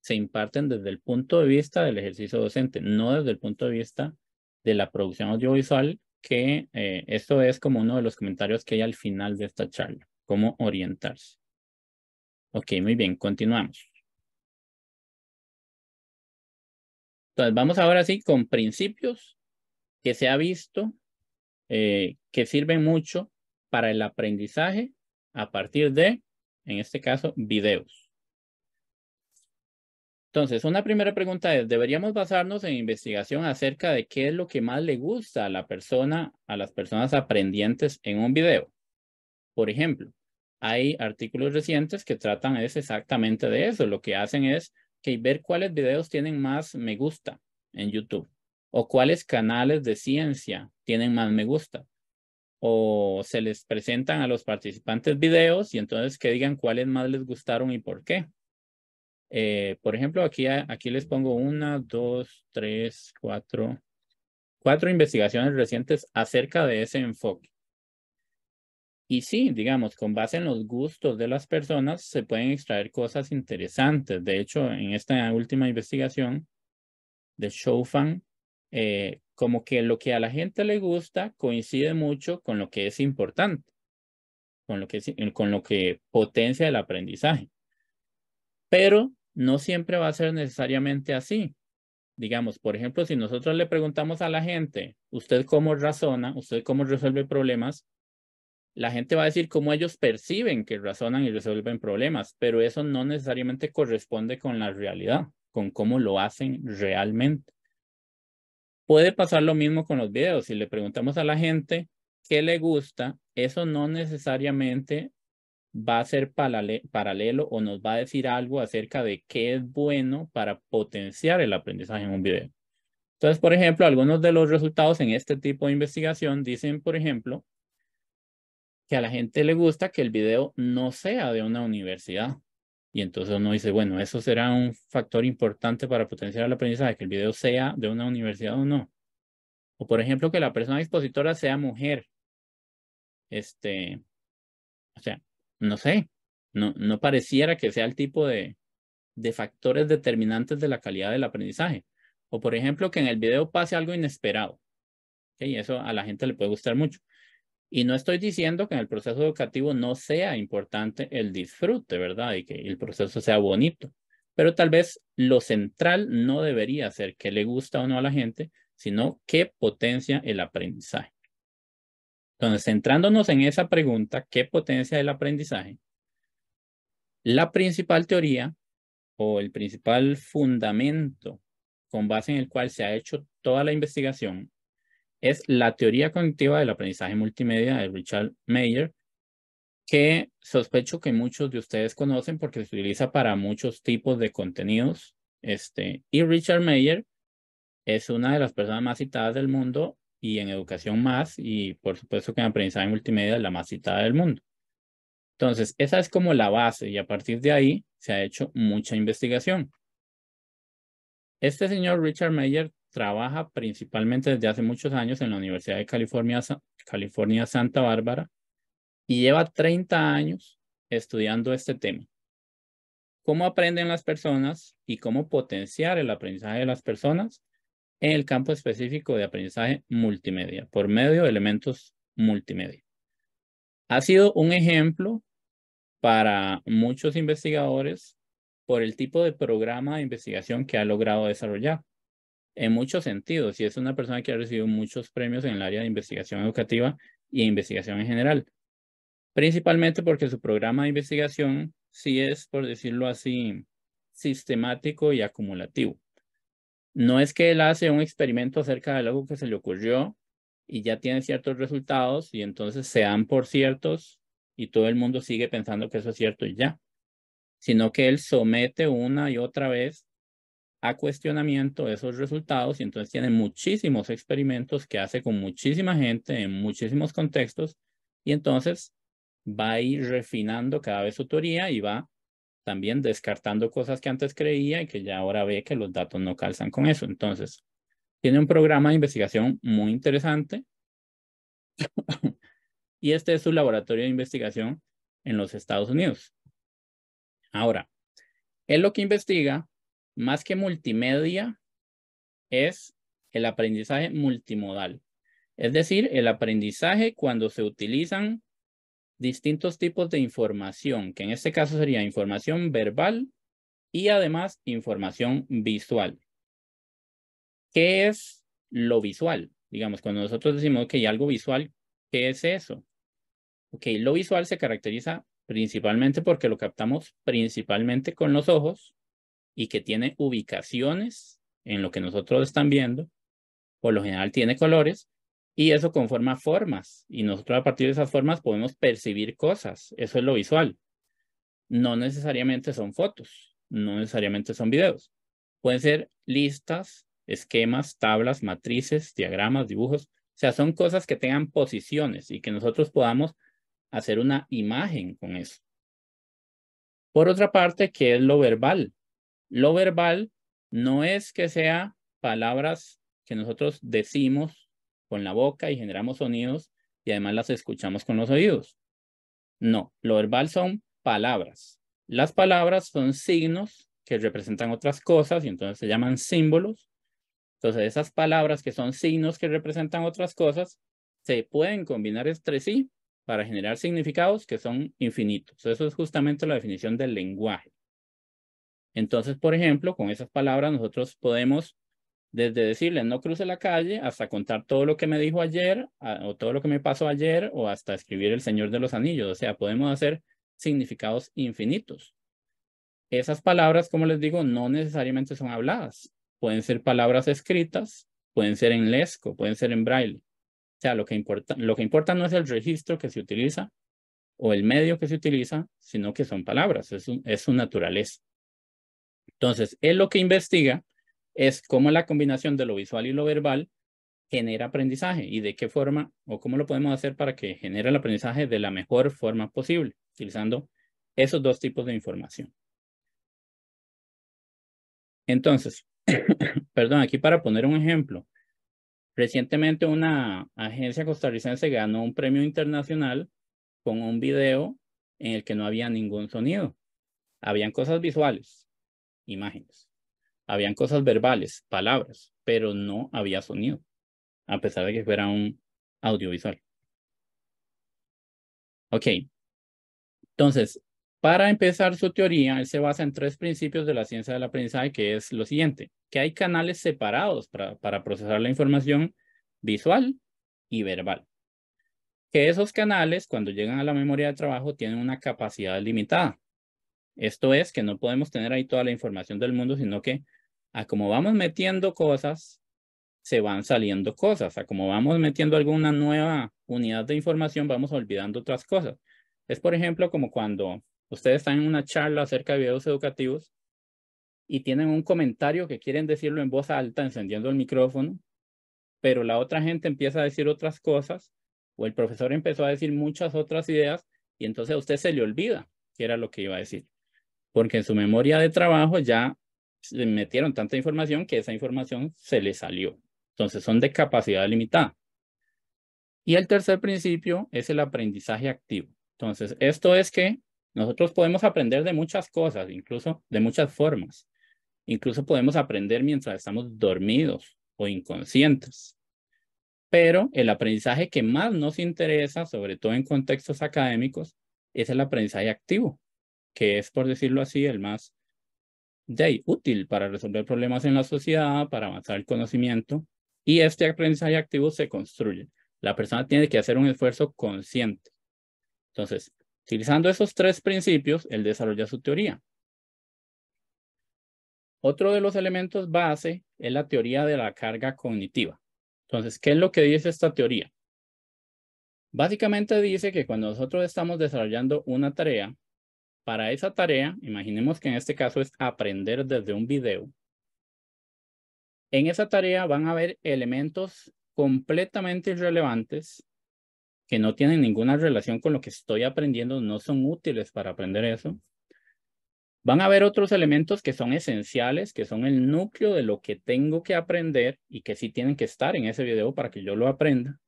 se imparten desde el punto de vista del ejercicio docente, no desde el punto de vista de la producción audiovisual, que eh, esto es como uno de los comentarios que hay al final de esta charla, cómo orientarse. Ok, muy bien, continuamos. Entonces, vamos ahora sí con principios que se ha visto eh, que sirven mucho para el aprendizaje a partir de, en este caso, videos. Entonces, una primera pregunta es, ¿deberíamos basarnos en investigación acerca de qué es lo que más le gusta a la persona, a las personas aprendientes en un video? Por ejemplo, hay artículos recientes que tratan es exactamente de eso. Lo que hacen es que ver cuáles videos tienen más me gusta en YouTube o cuáles canales de ciencia tienen más me gusta o se les presentan a los participantes videos y entonces que digan cuáles más les gustaron y por qué. Eh, por ejemplo, aquí, aquí les pongo una, dos, tres, cuatro, cuatro investigaciones recientes acerca de ese enfoque. Y sí, digamos, con base en los gustos de las personas se pueden extraer cosas interesantes. De hecho, en esta última investigación de Shofan, eh, como que lo que a la gente le gusta coincide mucho con lo que es importante, eh, con lo que, potencia el aprendizaje. Pero no siempre va a ser necesariamente así. Digamos, por ejemplo, si nosotros le preguntamos a la gente, ¿usted cómo razona? ¿Usted cómo resuelve problemas? La gente va a decir cómo ellos perciben que razonan y resuelven problemas, pero eso no necesariamente corresponde con la realidad, con cómo lo hacen realmente. Puede pasar lo mismo con los videos. Si le preguntamos a la gente qué le gusta, eso no necesariamente va a ser paralelo o nos va a decir algo acerca de qué es bueno para potenciar el aprendizaje en un video. Entonces, por ejemplo, algunos de los resultados en este tipo de investigación dicen, por ejemplo, que a la gente le gusta que el video no sea de una universidad. Y entonces uno dice, bueno, eso será un factor importante para potenciar el aprendizaje, que el video sea de una universidad o no. O por ejemplo, que la persona expositora sea mujer. Este, o sea, no sé, no, no pareciera que sea el tipo de, de factores determinantes de la calidad del aprendizaje. O por ejemplo, que en el video pase algo inesperado. Y Eso a la gente le puede gustar mucho. Y no estoy diciendo que en el proceso educativo no sea importante el disfrute, ¿verdad? Y que el proceso sea bonito. Pero tal vez lo central no debería ser qué le gusta o no a la gente, sino qué potencia el aprendizaje. Entonces, centrándonos en esa pregunta, ¿qué potencia el aprendizaje? La principal teoría o el principal fundamento con base en el cual se ha hecho toda la investigación es la teoría cognitiva del aprendizaje multimedia de Richard Mayer, que sospecho que muchos de ustedes conocen porque se utiliza para muchos tipos de contenidos. Este, y Richard Mayer es una de las personas más citadas del mundo y en educación más, y por supuesto que en aprendizaje multimedia es la más citada del mundo. Entonces, esa es como la base y a partir de ahí se ha hecho mucha investigación. Este señor Richard Mayer trabaja principalmente desde hace muchos años en la Universidad de California, California Santa Bárbara y lleva 30 años estudiando este tema. ¿Cómo aprenden las personas y cómo potenciar el aprendizaje de las personas en el campo específico de aprendizaje multimedia por medio de elementos multimedia? Ha sido un ejemplo para muchos investigadores por el tipo de programa de investigación que ha logrado desarrollar en muchos sentidos y es una persona que ha recibido muchos premios en el área de investigación educativa y investigación en general. Principalmente porque su programa de investigación sí es, por decirlo así, sistemático y acumulativo. No es que él hace un experimento acerca de algo que se le ocurrió y ya tiene ciertos resultados y entonces se dan por ciertos y todo el mundo sigue pensando que eso es cierto y ya, sino que él somete una y otra vez a cuestionamiento esos resultados y entonces tiene muchísimos experimentos que hace con muchísima gente en muchísimos contextos y entonces va a ir refinando cada vez su teoría y va también descartando cosas que antes creía y que ya ahora ve que los datos no calzan con eso. Entonces, tiene un programa de investigación muy interesante *coughs* y este es su laboratorio de investigación en los Estados Unidos. Ahora, él lo que investiga más que multimedia, es el aprendizaje multimodal. Es decir, el aprendizaje cuando se utilizan distintos tipos de información, que en este caso sería información verbal y además información visual. ¿Qué es lo visual? Digamos, cuando nosotros decimos que hay algo visual, ¿qué es eso? Ok, lo visual se caracteriza principalmente porque lo captamos principalmente con los ojos y que tiene ubicaciones en lo que nosotros están viendo, por lo general tiene colores, y eso conforma formas, y nosotros a partir de esas formas podemos percibir cosas, eso es lo visual. No necesariamente son fotos, no necesariamente son videos, pueden ser listas, esquemas, tablas, matrices, diagramas, dibujos, o sea, son cosas que tengan posiciones y que nosotros podamos hacer una imagen con eso. Por otra parte, ¿qué es lo verbal? Lo verbal no es que sea palabras que nosotros decimos con la boca y generamos sonidos y además las escuchamos con los oídos. No, lo verbal son palabras. Las palabras son signos que representan otras cosas y entonces se llaman símbolos. Entonces esas palabras que son signos que representan otras cosas se pueden combinar entre sí para generar significados que son infinitos. Eso es justamente la definición del lenguaje. Entonces, por ejemplo, con esas palabras nosotros podemos desde decirle no cruce la calle hasta contar todo lo que me dijo ayer ah, o todo lo que me pasó ayer o hasta escribir el Señor de los Anillos. O sea, podemos hacer significados infinitos. Esas palabras, como les digo, no necesariamente son habladas. Pueden ser palabras escritas, pueden ser en lesco, pueden ser en braille. O sea, lo que importa, lo que importa no es el registro que se utiliza o el medio que se utiliza, sino que son palabras, es, es su naturaleza. Entonces, él lo que investiga es cómo la combinación de lo visual y lo verbal genera aprendizaje y de qué forma o cómo lo podemos hacer para que genere el aprendizaje de la mejor forma posible, utilizando esos dos tipos de información. Entonces, *coughs* perdón, aquí para poner un ejemplo, recientemente una agencia costarricense ganó un premio internacional con un video en el que no había ningún sonido. Habían cosas visuales, imágenes. Habían cosas verbales, palabras, pero no había sonido, a pesar de que fuera un audiovisual. Ok. Entonces, para empezar su teoría, él se basa en tres principios de la ciencia del aprendizaje, que es lo siguiente, que hay canales separados para, para procesar la información visual y verbal. Que esos canales, cuando llegan a la memoria de trabajo, tienen una capacidad limitada. Esto es que no podemos tener ahí toda la información del mundo, sino que a como vamos metiendo cosas, se van saliendo cosas. A como vamos metiendo alguna nueva unidad de información, vamos olvidando otras cosas. Es, por ejemplo, como cuando ustedes están en una charla acerca de videos educativos y tienen un comentario que quieren decirlo en voz alta, encendiendo el micrófono, pero la otra gente empieza a decir otras cosas o el profesor empezó a decir muchas otras ideas y entonces a usted se le olvida que era lo que iba a decir porque en su memoria de trabajo ya metieron tanta información que esa información se le salió. Entonces son de capacidad limitada. Y el tercer principio es el aprendizaje activo. Entonces, esto es que nosotros podemos aprender de muchas cosas, incluso de muchas formas. Incluso podemos aprender mientras estamos dormidos o inconscientes. Pero el aprendizaje que más nos interesa, sobre todo en contextos académicos, es el aprendizaje activo, que es, por decirlo así, el más útil para resolver problemas en la sociedad, para avanzar el conocimiento, y este aprendizaje activo se construye. La persona tiene que hacer un esfuerzo consciente. Entonces, utilizando esos tres principios, él desarrolla su teoría. Otro de los elementos base es la teoría de la carga cognitiva. Entonces, ¿qué es lo que dice esta teoría? Básicamente dice que cuando nosotros estamos desarrollando una tarea, para esa tarea, imaginemos que en este caso es aprender desde un video. En esa tarea van a haber elementos completamente irrelevantes que no tienen ninguna relación con lo que estoy aprendiendo, no son útiles para aprender eso. Van a haber otros elementos que son esenciales, que son el núcleo de lo que tengo que aprender y que sí tienen que estar en ese video para que yo lo aprenda.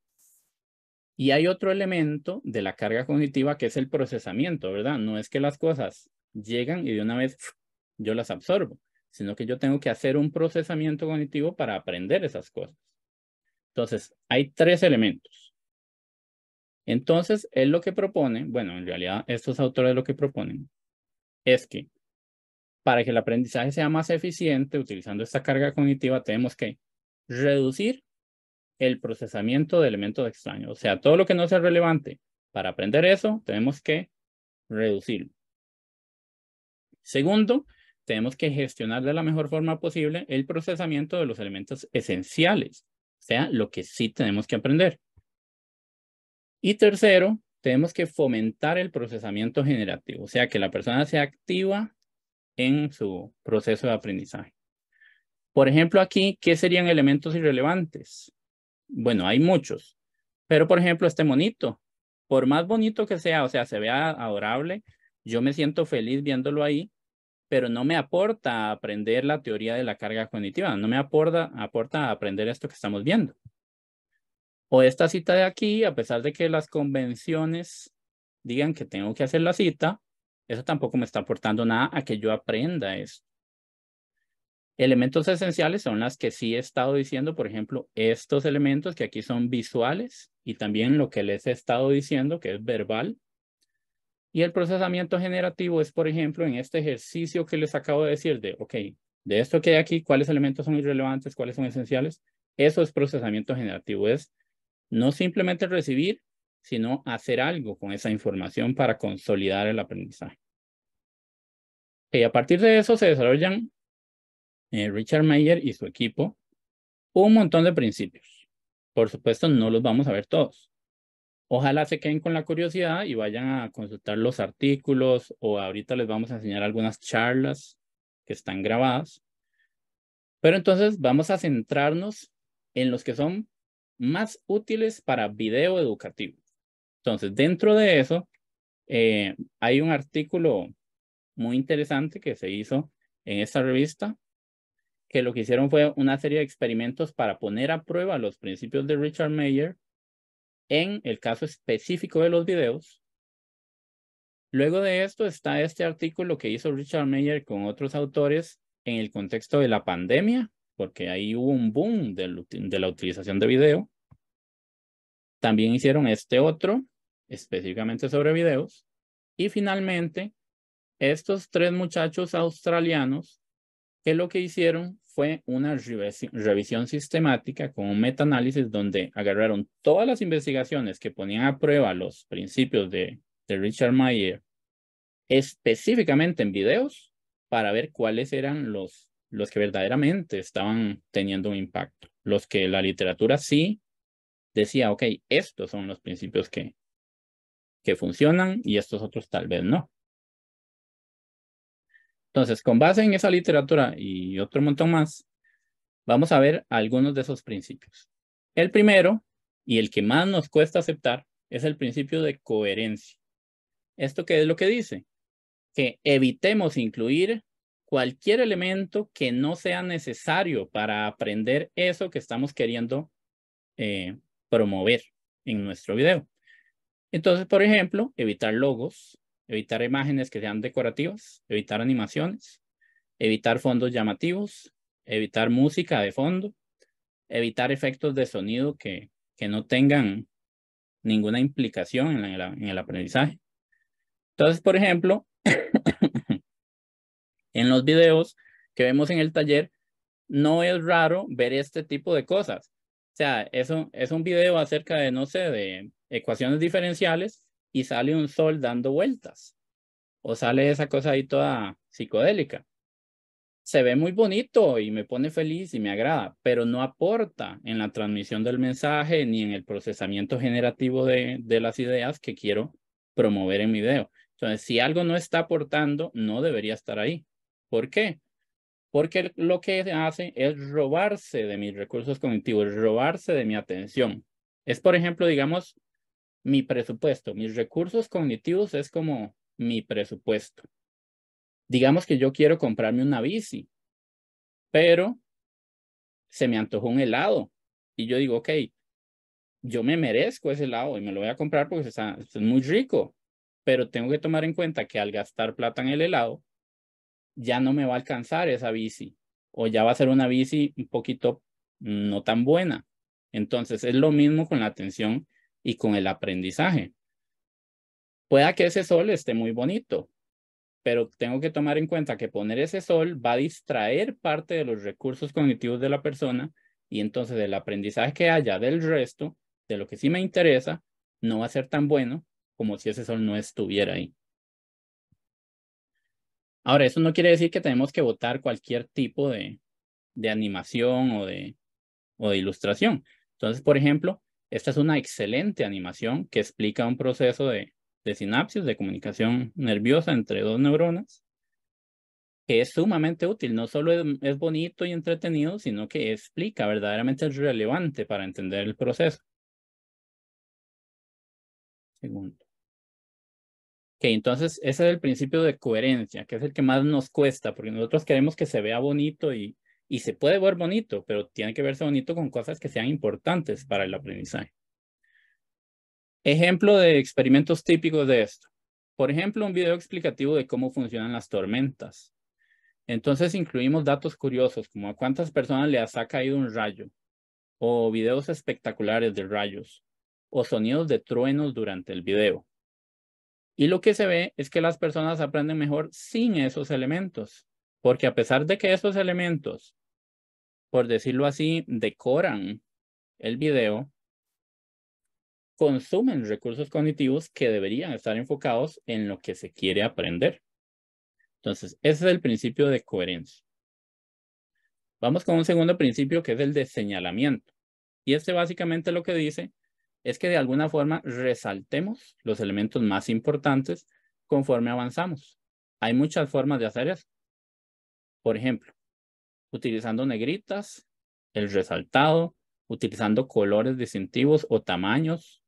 Y hay otro elemento de la carga cognitiva que es el procesamiento, ¿verdad? No es que las cosas llegan y de una vez *sniffs* yo las absorbo, sino que yo tengo que hacer un procesamiento cognitivo para aprender esas cosas. Entonces, hay tres elementos. Entonces, él lo que propone, bueno, en realidad estos autores lo que proponen es que para que el aprendizaje sea más eficiente utilizando esta carga cognitiva tenemos que reducir el procesamiento de elementos extraños. O sea, todo lo que no sea relevante para aprender eso, tenemos que reducirlo. Segundo, tenemos que gestionar de la mejor forma posible el procesamiento de los elementos esenciales, o sea, lo que sí tenemos que aprender. Y tercero, tenemos que fomentar el procesamiento generativo, o sea, que la persona sea activa en su proceso de aprendizaje. Por ejemplo, aquí, ¿qué serían elementos irrelevantes? Bueno, hay muchos, pero por ejemplo este monito, por más bonito que sea, o sea, se vea adorable, yo me siento feliz viéndolo ahí, pero no me aporta a aprender la teoría de la carga cognitiva, no me aporta, aporta a aprender esto que estamos viendo. O esta cita de aquí, a pesar de que las convenciones digan que tengo que hacer la cita, eso tampoco me está aportando nada a que yo aprenda esto. Elementos esenciales son las que sí he estado diciendo, por ejemplo, estos elementos que aquí son visuales y también lo que les he estado diciendo que es verbal. Y el procesamiento generativo es, por ejemplo, en este ejercicio que les acabo de decir de, ok, de esto que hay aquí, cuáles elementos son irrelevantes, cuáles son esenciales. Eso es procesamiento generativo, es no simplemente recibir, sino hacer algo con esa información para consolidar el aprendizaje. Y a partir de eso se desarrollan eh, Richard Mayer y su equipo un montón de principios. Por supuesto, no los vamos a ver todos. Ojalá se queden con la curiosidad y vayan a consultar los artículos o ahorita les vamos a enseñar algunas charlas que están grabadas. Pero entonces vamos a centrarnos en los que son más útiles para video educativo. Entonces, dentro de eso, eh, hay un artículo muy interesante que se hizo en esta revista que lo que hicieron fue una serie de experimentos para poner a prueba los principios de Richard Mayer en el caso específico de los videos. Luego de esto está este artículo que hizo Richard Mayer con otros autores en el contexto de la pandemia, porque ahí hubo un boom de, la utilización de video. También hicieron este otro, específicamente sobre videos. Y finalmente, estos tres muchachos australianos que lo que hicieron fue una revisión sistemática con un metaanálisis donde agarraron todas las investigaciones que ponían a prueba los principios de, de Richard Mayer específicamente en videos para ver cuáles eran los, los que verdaderamente estaban teniendo un impacto, los que la literatura sí decía, ok, estos son los principios que, que funcionan y estos otros tal vez no. Entonces, con base en esa literatura y otro montón más, vamos a ver algunos de esos principios. El primero, y el que más nos cuesta aceptar, es el principio de coherencia. ¿Esto qué es lo que dice? Que evitemos incluir cualquier elemento que no sea necesario para aprender eso que estamos queriendo eh, promover en nuestro video. Entonces, por ejemplo, evitar logos, evitar imágenes que sean decorativas, evitar animaciones, evitar fondos llamativos, evitar música de fondo, evitar efectos de sonido que, que no tengan ninguna implicación en, en el aprendizaje. Entonces, por ejemplo, *coughs* en los videos que vemos en el taller, no es raro ver este tipo de cosas. O sea, eso es un video acerca de, no sé, de ecuaciones diferenciales y sale un sol dando vueltas. O sale esa cosa ahí toda psicodélica. Se ve muy bonito y me pone feliz y me agrada, pero no aporta en la transmisión del mensaje ni en el procesamiento generativo de, las ideas que quiero promover en mi video. Entonces, si algo no está aportando, no debería estar ahí. ¿Por qué? Porque lo que hace es robarse de mis recursos cognitivos, robarse de mi atención. Es, por ejemplo, digamos, mi presupuesto, mis recursos cognitivos es como mi presupuesto. Digamos que yo quiero comprarme una bici, pero se me antojó un helado y yo digo, ok, yo me merezco ese helado y me lo voy a comprar porque está, es muy rico, pero tengo que tomar en cuenta que al gastar plata en el helado, ya no me va a alcanzar esa bici o ya va a ser una bici un poquito mm, no tan buena. Entonces es lo mismo con la atención y con el aprendizaje. Pueda que ese sol esté muy bonito, pero tengo que tomar en cuenta que poner ese sol va a distraer parte de los recursos cognitivos de la persona y entonces el aprendizaje que haya del resto, de lo que sí me interesa, no va a ser tan bueno como si ese sol no estuviera ahí. Ahora, eso no quiere decir que tenemos que votar cualquier tipo de, de animación o de, o de ilustración. Entonces, por ejemplo, esta es una excelente animación que explica un proceso de, sinapsis, de comunicación nerviosa entre dos neuronas, que es sumamente útil. No solo es, bonito y entretenido, sino que explica verdaderamente es relevante para entender el proceso. Segundo. Ok, entonces ese es el principio de coherencia, que es el que más nos cuesta, porque nosotros queremos que se vea bonito y, y se puede ver bonito, pero tiene que verse bonito con cosas que sean importantes para el aprendizaje. Ejemplo de experimentos típicos de esto. Por ejemplo, un video explicativo de cómo funcionan las tormentas. Entonces incluimos datos curiosos como a cuántas personas les ha caído un rayo, o videos espectaculares de rayos, o sonidos de truenos durante el video. Y lo que se ve es que las personas aprenden mejor sin esos elementos, porque a pesar de que esos elementos por decirlo así, decoran el video, consumen recursos cognitivos que deberían estar enfocados en lo que se quiere aprender. Entonces, ese es el principio de coherencia. Vamos con un segundo principio que es el de señalamiento. Y este básicamente lo que dice es que de alguna forma resaltemos los elementos más importantes conforme avanzamos. Hay muchas formas de hacer eso. Por ejemplo, utilizando negritas, el resaltado, utilizando colores distintivos o tamaños,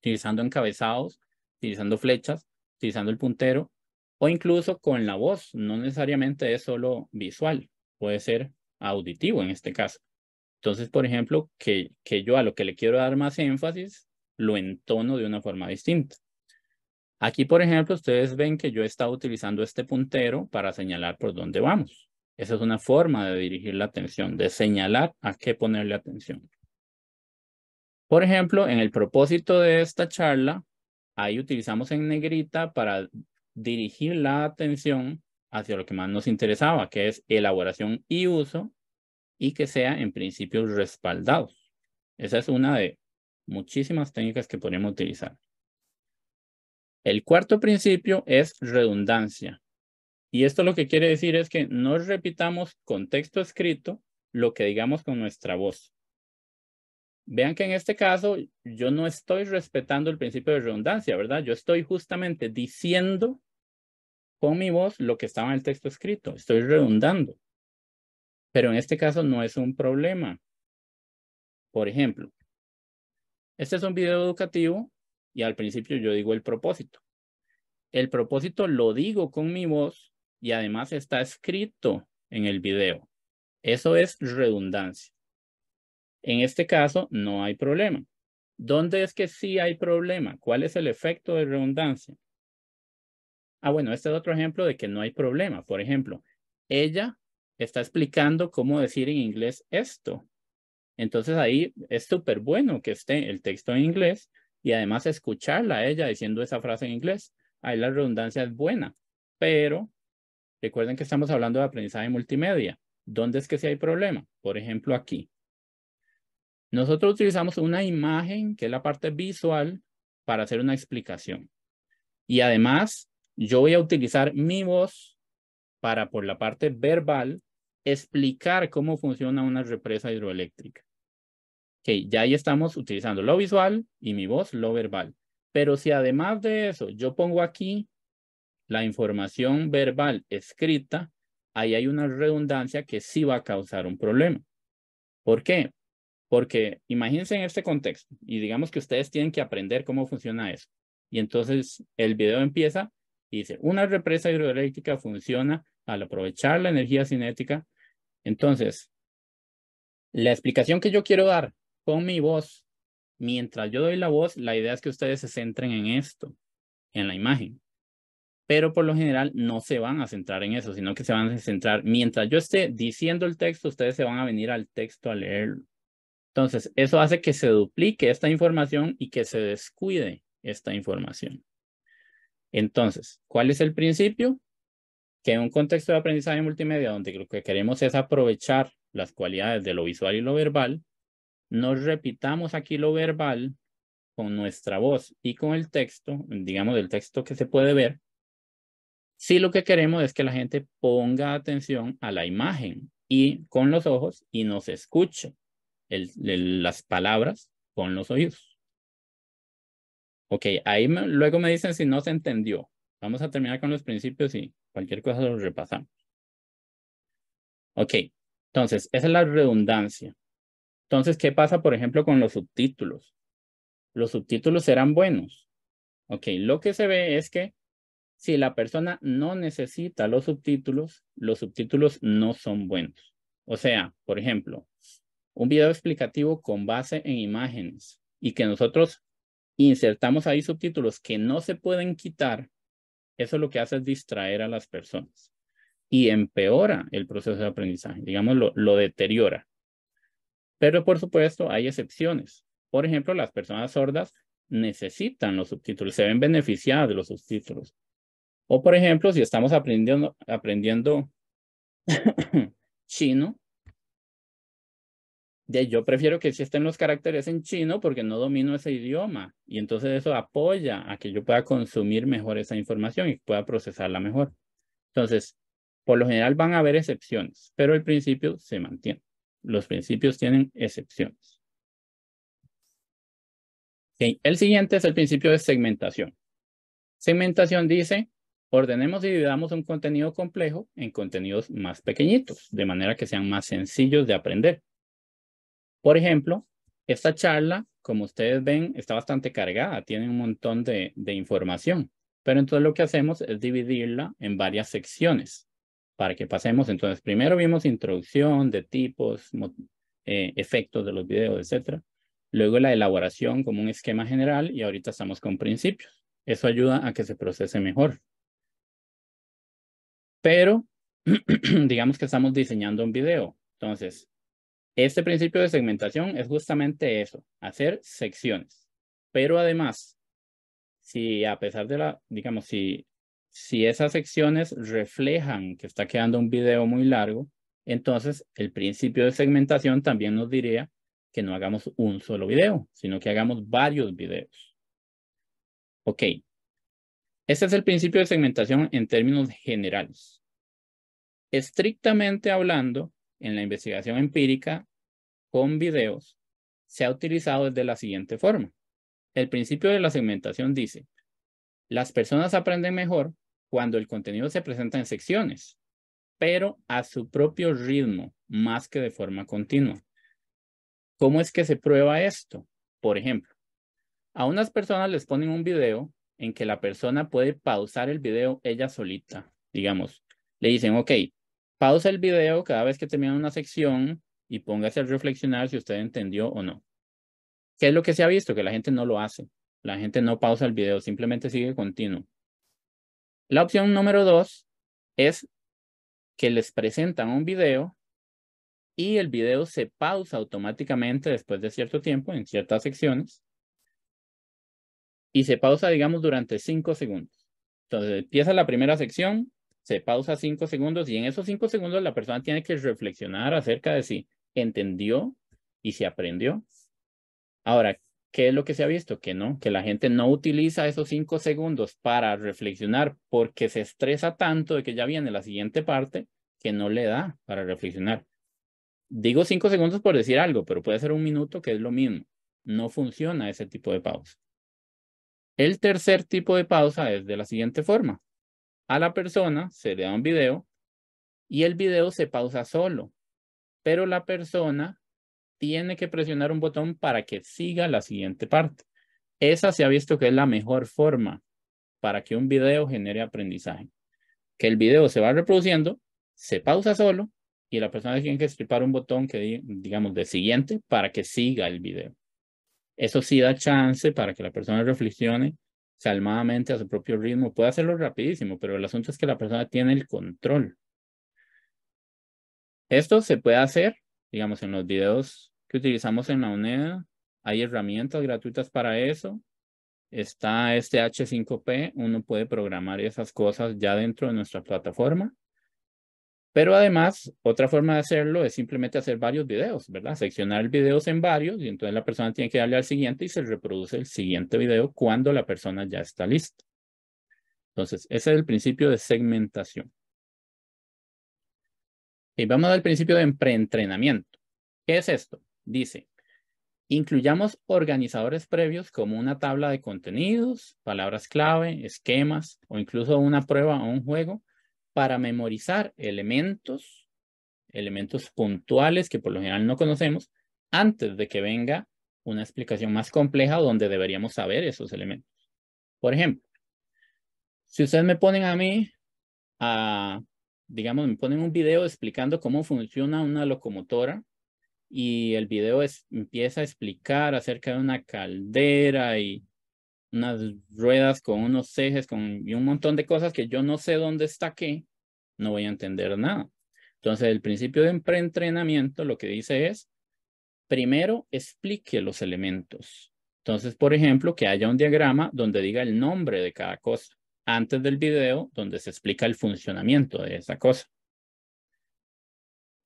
utilizando encabezados, utilizando flechas, utilizando el puntero o incluso con la voz. No necesariamente es solo visual, puede ser auditivo en este caso. Entonces, por ejemplo, que, yo a lo que le quiero dar más énfasis, lo entono de una forma distinta. Aquí, por ejemplo, ustedes ven que yo he estado utilizando este puntero para señalar por dónde vamos. Esa es una forma de dirigir la atención, de señalar a qué ponerle atención. Por ejemplo, en el propósito de esta charla, ahí utilizamos en negrita para dirigir la atención hacia lo que más nos interesaba, que es elaboración y uso, y que sea en principio respaldados. Esa es una de muchísimas técnicas que podemos utilizar. El cuarto principio es redundancia. Y esto lo que quiere decir es que no repitamos con texto escrito lo que digamos con nuestra voz. Vean que en este caso yo no estoy respetando el principio de redundancia, ¿verdad? Yo estoy justamente diciendo con mi voz lo que estaba en el texto escrito, estoy redundando. Pero en este caso no es un problema. Por ejemplo, este es un video educativo y al principio yo digo el propósito. El propósito lo digo con mi voz y además está escrito en el video. Eso es redundancia. En este caso no hay problema. ¿Dónde es que sí hay problema? ¿Cuál es el efecto de redundancia? Ah, bueno, este es otro ejemplo de que no hay problema. Por ejemplo, ella está explicando cómo decir en inglés esto. Entonces ahí es súper bueno que esté el texto en inglés y además escucharla a ella diciendo esa frase en inglés. Ahí la redundancia es buena, pero Recuerden que estamos hablando de aprendizaje multimedia. ¿Dónde es que si hay problema? Por ejemplo, aquí. Nosotros utilizamos una imagen, que es la parte visual, para hacer una explicación. Y además, yo voy a utilizar mi voz para, por la parte verbal, explicar cómo funciona una represa hidroeléctrica. Ok, ya ahí estamos utilizando lo visual y mi voz, lo verbal. Pero si además de eso yo pongo aquí la información verbal escrita, ahí hay una redundancia que sí va a causar un problema. ¿Por qué? Porque imagínense en este contexto y digamos que ustedes tienen que aprender cómo funciona eso. Y entonces el video empieza y dice, una represa hidroeléctrica funciona al aprovechar la energía cinética. Entonces, la explicación que yo quiero dar con mi voz, mientras yo doy la voz, la idea es que ustedes se centren en esto, en la imagen pero por lo general no se van a centrar en eso, sino que se van a centrar, mientras yo esté diciendo el texto, ustedes se van a venir al texto a leerlo. Entonces, eso hace que se duplique esta información y que se descuide esta información. Entonces, ¿cuál es el principio? Que en un contexto de aprendizaje multimedia, donde lo que queremos es aprovechar las cualidades de lo visual y lo verbal, no repitamos aquí lo verbal con nuestra voz y con el texto, digamos, del texto que se puede ver, si lo que queremos es que la gente ponga atención a la imagen y con los ojos y nos escuche las palabras con los oídos. Ok, ahí luego me dicen si no se entendió. Vamos a terminar con los principios y cualquier cosa lo repasamos. Ok, entonces, esa es la redundancia. Entonces, ¿qué pasa, por ejemplo, con los subtítulos? Los subtítulos serán buenos. Ok, lo que se ve es que si la persona no necesita los subtítulos, los subtítulos no son buenos. O sea, por ejemplo, un video explicativo con base en imágenes y que nosotros insertamos ahí subtítulos que no se pueden quitar, eso lo que hace es distraer a las personas y empeora el proceso de aprendizaje, digamos, lo, deteriora. Pero por supuesto hay excepciones. Por ejemplo, las personas sordas necesitan los subtítulos, se ven beneficiadas de los subtítulos. O por ejemplo, si estamos aprendiendo, aprendiendo *laughs* chino, de, yo prefiero que estén los caracteres en chino porque no domino ese idioma y entonces eso apoya a que yo pueda consumir mejor esa información y pueda procesarla mejor. Entonces, por lo general van a haber excepciones, pero el principio se mantiene. Los principios tienen excepciones. El siguiente es el principio de segmentación. Segmentación dice Ordenemos y dividamos un contenido complejo en contenidos más pequeñitos, de manera que sean más sencillos de aprender. Por ejemplo, esta charla, como ustedes ven, está bastante cargada, tiene un montón de, información. Pero entonces lo que hacemos es dividirla en varias secciones para que pasemos. Entonces, primero vimos introducción de tipos, eh, efectos de los videos, etc. Luego la elaboración como un esquema general y ahorita estamos con principios. Eso ayuda a que se procese mejor. Pero *clears throat* digamos que estamos diseñando un video. Entonces, este principio de segmentación es justamente eso, hacer secciones. Pero además, si a pesar de la, digamos, si, esas secciones reflejan que está quedando un video muy largo, entonces el principio de segmentación también nos diría que no hagamos un solo video, sino que hagamos varios videos. Ok, este es el principio de segmentación en términos generales. Estrictamente hablando, en la investigación empírica con videos, se ha utilizado desde la siguiente forma. El principio de la segmentación dice, las personas aprenden mejor cuando el contenido se presenta en secciones, pero a su propio ritmo, más que de forma continua. ¿Cómo es que se prueba esto? Por ejemplo, a unas personas les ponen un video en que la persona puede pausar el video ella solita, digamos. Le dicen, ok, pausa el video cada vez que termina una sección y póngase a reflexionar si usted entendió o no. ¿Qué es lo que se ha visto? Que la gente no lo hace. La gente no pausa el video, simplemente sigue continuo. La opción número dos es que les presentan un video y el video se pausa automáticamente después de cierto tiempo en ciertas secciones y se pausa, digamos, durante cinco segundos. Entonces empieza la primera sección, se pausa cinco segundos y en esos cinco segundos la persona tiene que reflexionar acerca de si entendió y se aprendió. Ahora, ¿qué es lo que se ha visto? Que no, que la gente no utiliza esos cinco segundos para reflexionar porque se estresa tanto de que ya viene la siguiente parte que no le da para reflexionar. Digo cinco segundos por decir algo, pero puede ser un minuto que es lo mismo. No funciona ese tipo de pausa. El tercer tipo de pausa es de la siguiente forma. A la persona se le da un video y el video se pausa solo, pero la persona tiene que presionar un botón para que siga la siguiente parte. Esa se ha visto que es la mejor forma para que un video genere aprendizaje. Que el video se va reproduciendo, se pausa solo y la persona tiene que estripar un botón que digamos de siguiente para que siga el video. Eso sí da chance para que la persona reflexione calmadamente a su propio ritmo. Puede hacerlo rapidísimo, pero el asunto es que la persona tiene el control. Esto se puede hacer, digamos, en los videos que utilizamos en la UNEDA. Hay herramientas gratuitas para eso. Está este H5P. Uno puede programar esas cosas ya dentro de nuestra plataforma. Pero además, otra forma de hacerlo es simplemente hacer varios videos, ¿verdad? Seccionar videos en varios y entonces la persona tiene que darle al siguiente y se reproduce el siguiente video cuando la persona ya está lista. Entonces, ese es el principio de segmentación. Y vamos al principio de preentrenamiento. ¿Qué es esto? Dice, incluyamos organizadores previos como una tabla de contenidos, palabras clave, esquemas o incluso una prueba o un juego para memorizar elementos, elementos puntuales que por lo general no conocemos, antes de que venga una explicación más compleja donde deberíamos saber esos elementos. Por ejemplo, si ustedes me ponen a mí, digamos, me ponen un video explicando cómo funciona una locomotora y el video empieza a explicar acerca de una caldera y unas ruedas con unos ejes con, y un montón de cosas que yo no sé dónde está qué, no voy a entender nada. Entonces, el principio de preentrenamiento lo que dice es, primero explique los elementos. Entonces, por ejemplo, que haya un diagrama donde diga el nombre de cada cosa, antes del video donde se explica el funcionamiento de esa cosa.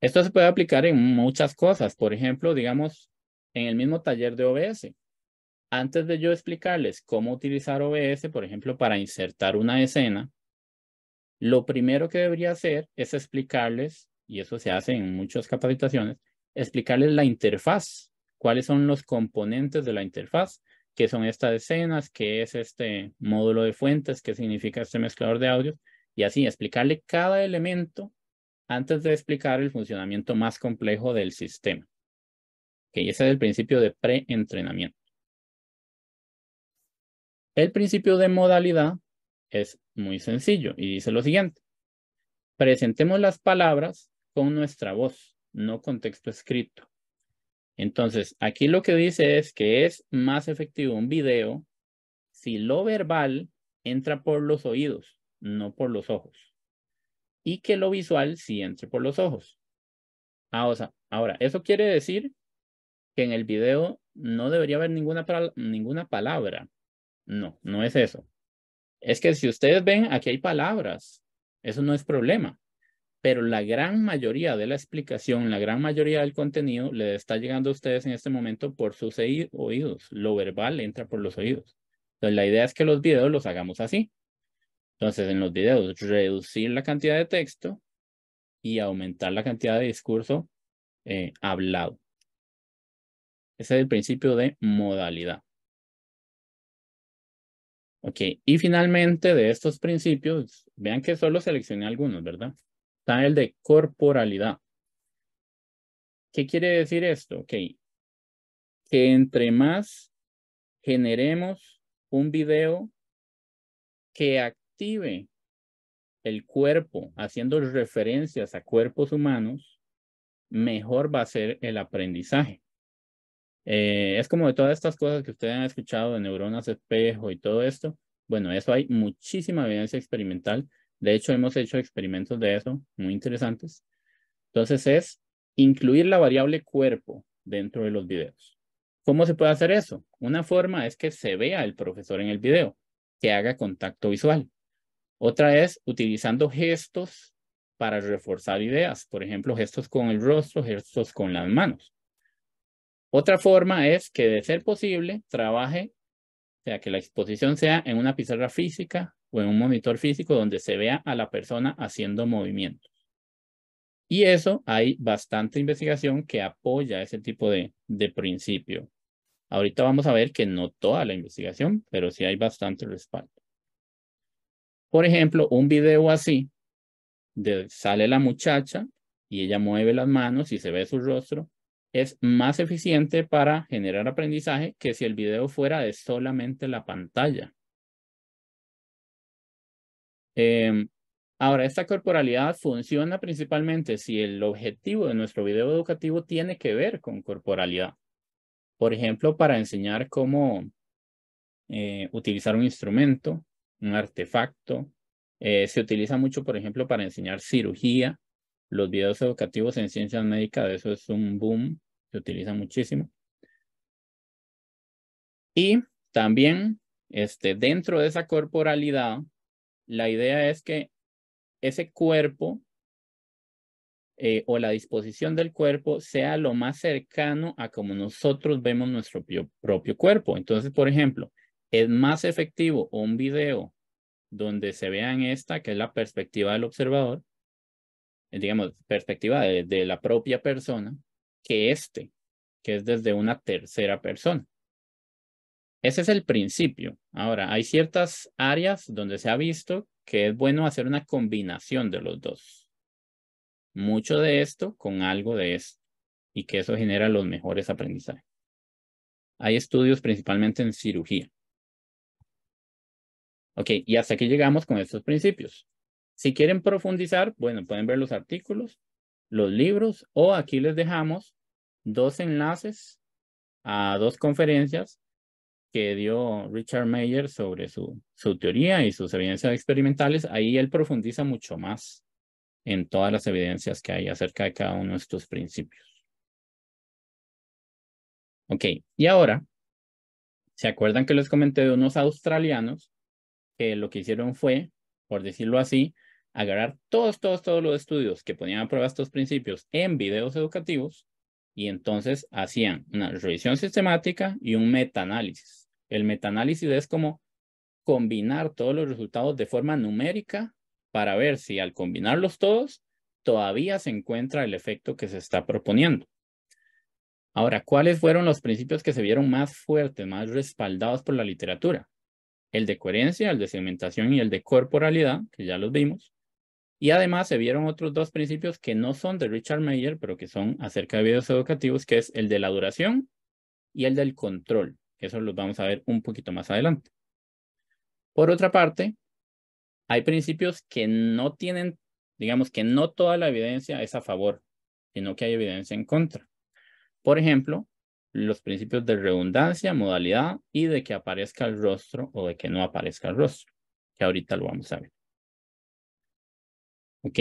Esto se puede aplicar en muchas cosas. Por ejemplo, digamos, en el mismo taller de OBS antes de yo explicarles cómo utilizar OBS, por ejemplo, para insertar una escena, lo primero que debería hacer es explicarles, y eso se hace en muchas capacitaciones, explicarles la interfaz, cuáles son los componentes de la interfaz, qué son estas escenas, qué es este módulo de fuentes, qué significa este mezclador de audio, y así explicarle cada elemento antes de explicar el funcionamiento más complejo del sistema. que ese es el principio de pre-entrenamiento. El principio de modalidad es muy sencillo y dice lo siguiente. Presentemos las palabras con nuestra voz, no con texto escrito. Entonces, aquí lo que dice es que es más efectivo un video si lo verbal entra por los oídos, no por los ojos. Y que lo visual sí entre por los ojos. Ah, ahora, eso quiere decir que en el video no debería haber ninguna, ninguna palabra. No, no es eso. Es que si ustedes ven, aquí hay palabras. Eso no es problema. Pero la gran mayoría de la explicación, la gran mayoría del contenido le está llegando a ustedes en este momento por sus oídos. Lo verbal entra por los oídos. Entonces, la idea es que los videos los hagamos así. Entonces, en los videos, reducir la cantidad de texto y aumentar la cantidad de discurso eh, hablado. Ese es el principio de modalidad. Ok, y finalmente de estos principios, vean que solo seleccioné algunos, ¿verdad? Está el de corporalidad. ¿Qué quiere decir esto? Ok, que entre más generemos un video que active el cuerpo, haciendo referencias a cuerpos humanos, mejor va a ser el aprendizaje. Eh, es como de todas estas cosas que ustedes han escuchado de neuronas espejo y todo esto. Bueno, eso hay muchísima evidencia experimental. De hecho, hemos hecho experimentos de eso muy interesantes. Entonces es incluir la variable cuerpo dentro de los videos. ¿Cómo se puede hacer eso? Una forma es que se vea el profesor en el video, que haga contacto visual. Otra es utilizando gestos para reforzar ideas, por ejemplo, gestos con el rostro, gestos con las manos. Otra forma es que, de ser posible, trabaje, o sea, que la exposición sea en una pizarra física o en un monitor físico donde se vea a la persona haciendo movimientos. Y eso hay bastante investigación que apoya ese tipo de, principio. Ahorita vamos a ver que no toda la investigación, pero sí hay bastante respaldo. Por ejemplo, un video así, de, sale la muchacha y ella mueve las manos y se ve su rostro, es más eficiente para generar aprendizaje que si el video fuera de solamente la pantalla. Em, ahora, esta corporalidad funciona principalmente si el objetivo de nuestro video educativo tiene que ver con corporalidad. Por ejemplo, para enseñar cómo eh, utilizar un instrumento, un artefacto. Eh, se utiliza mucho, por ejemplo, para enseñar cirugía, los videos educativos en ciencias médicas, eso es un boom, se utiliza muchísimo. Y también, este, dentro de esa corporalidad, la idea es que ese cuerpo eh, o la disposición del cuerpo sea lo más cercano a como nosotros vemos nuestro propio, cuerpo. Entonces, por ejemplo, es más efectivo un video donde se vean esta, que es la perspectiva del observador, eh, digamos, perspectiva de, la propia persona que este, que es desde una tercera persona. Ese es el principio. Ahora, hay ciertas áreas donde se ha visto que es bueno hacer una combinación de los dos. Mucho de esto con algo de esto y que eso genera los mejores aprendizajes. Hay estudios principalmente en cirugía. Ok, y hasta aquí llegamos con estos principios. Si quieren profundizar, bueno, pueden ver los artículos, los libros o aquí les dejamos dos enlaces a dos conferencias que dio Richard Mayer sobre su, su teoría y sus evidencias experimentales. Ahí él profundiza mucho más en todas las evidencias que hay acerca de cada uno de estos principios. Ok, y ahora, ¿se acuerdan que les comenté de unos australianos que lo que hicieron fue, por decirlo así, agarrar todos, todos, todos los estudios que ponían a prueba estos principios en videos educativos y entonces hacían una revisión sistemática y un metaanálisis. El metaanálisis es como combinar todos los resultados de forma numérica para ver si al combinarlos todos todavía se encuentra el efecto que se está proponiendo. Ahora, ¿cuáles fueron los principios que se vieron más fuertes, más respaldados por la literatura? El de coherencia, el de segmentación y el de corporalidad, que ya los vimos. Y además se vieron otros dos principios que no son de Richard Mayer, pero que son acerca de videos educativos, que es el de la duración y el del control. Eso los vamos a ver un poquito más adelante. Por otra parte, hay principios que no tienen, digamos que no toda la evidencia es a favor, sino que hay evidencia en contra. Por ejemplo, los principios de redundancia, modalidad y de que aparezca el rostro o de que no aparezca el rostro, que ahorita lo vamos a ver. Ok,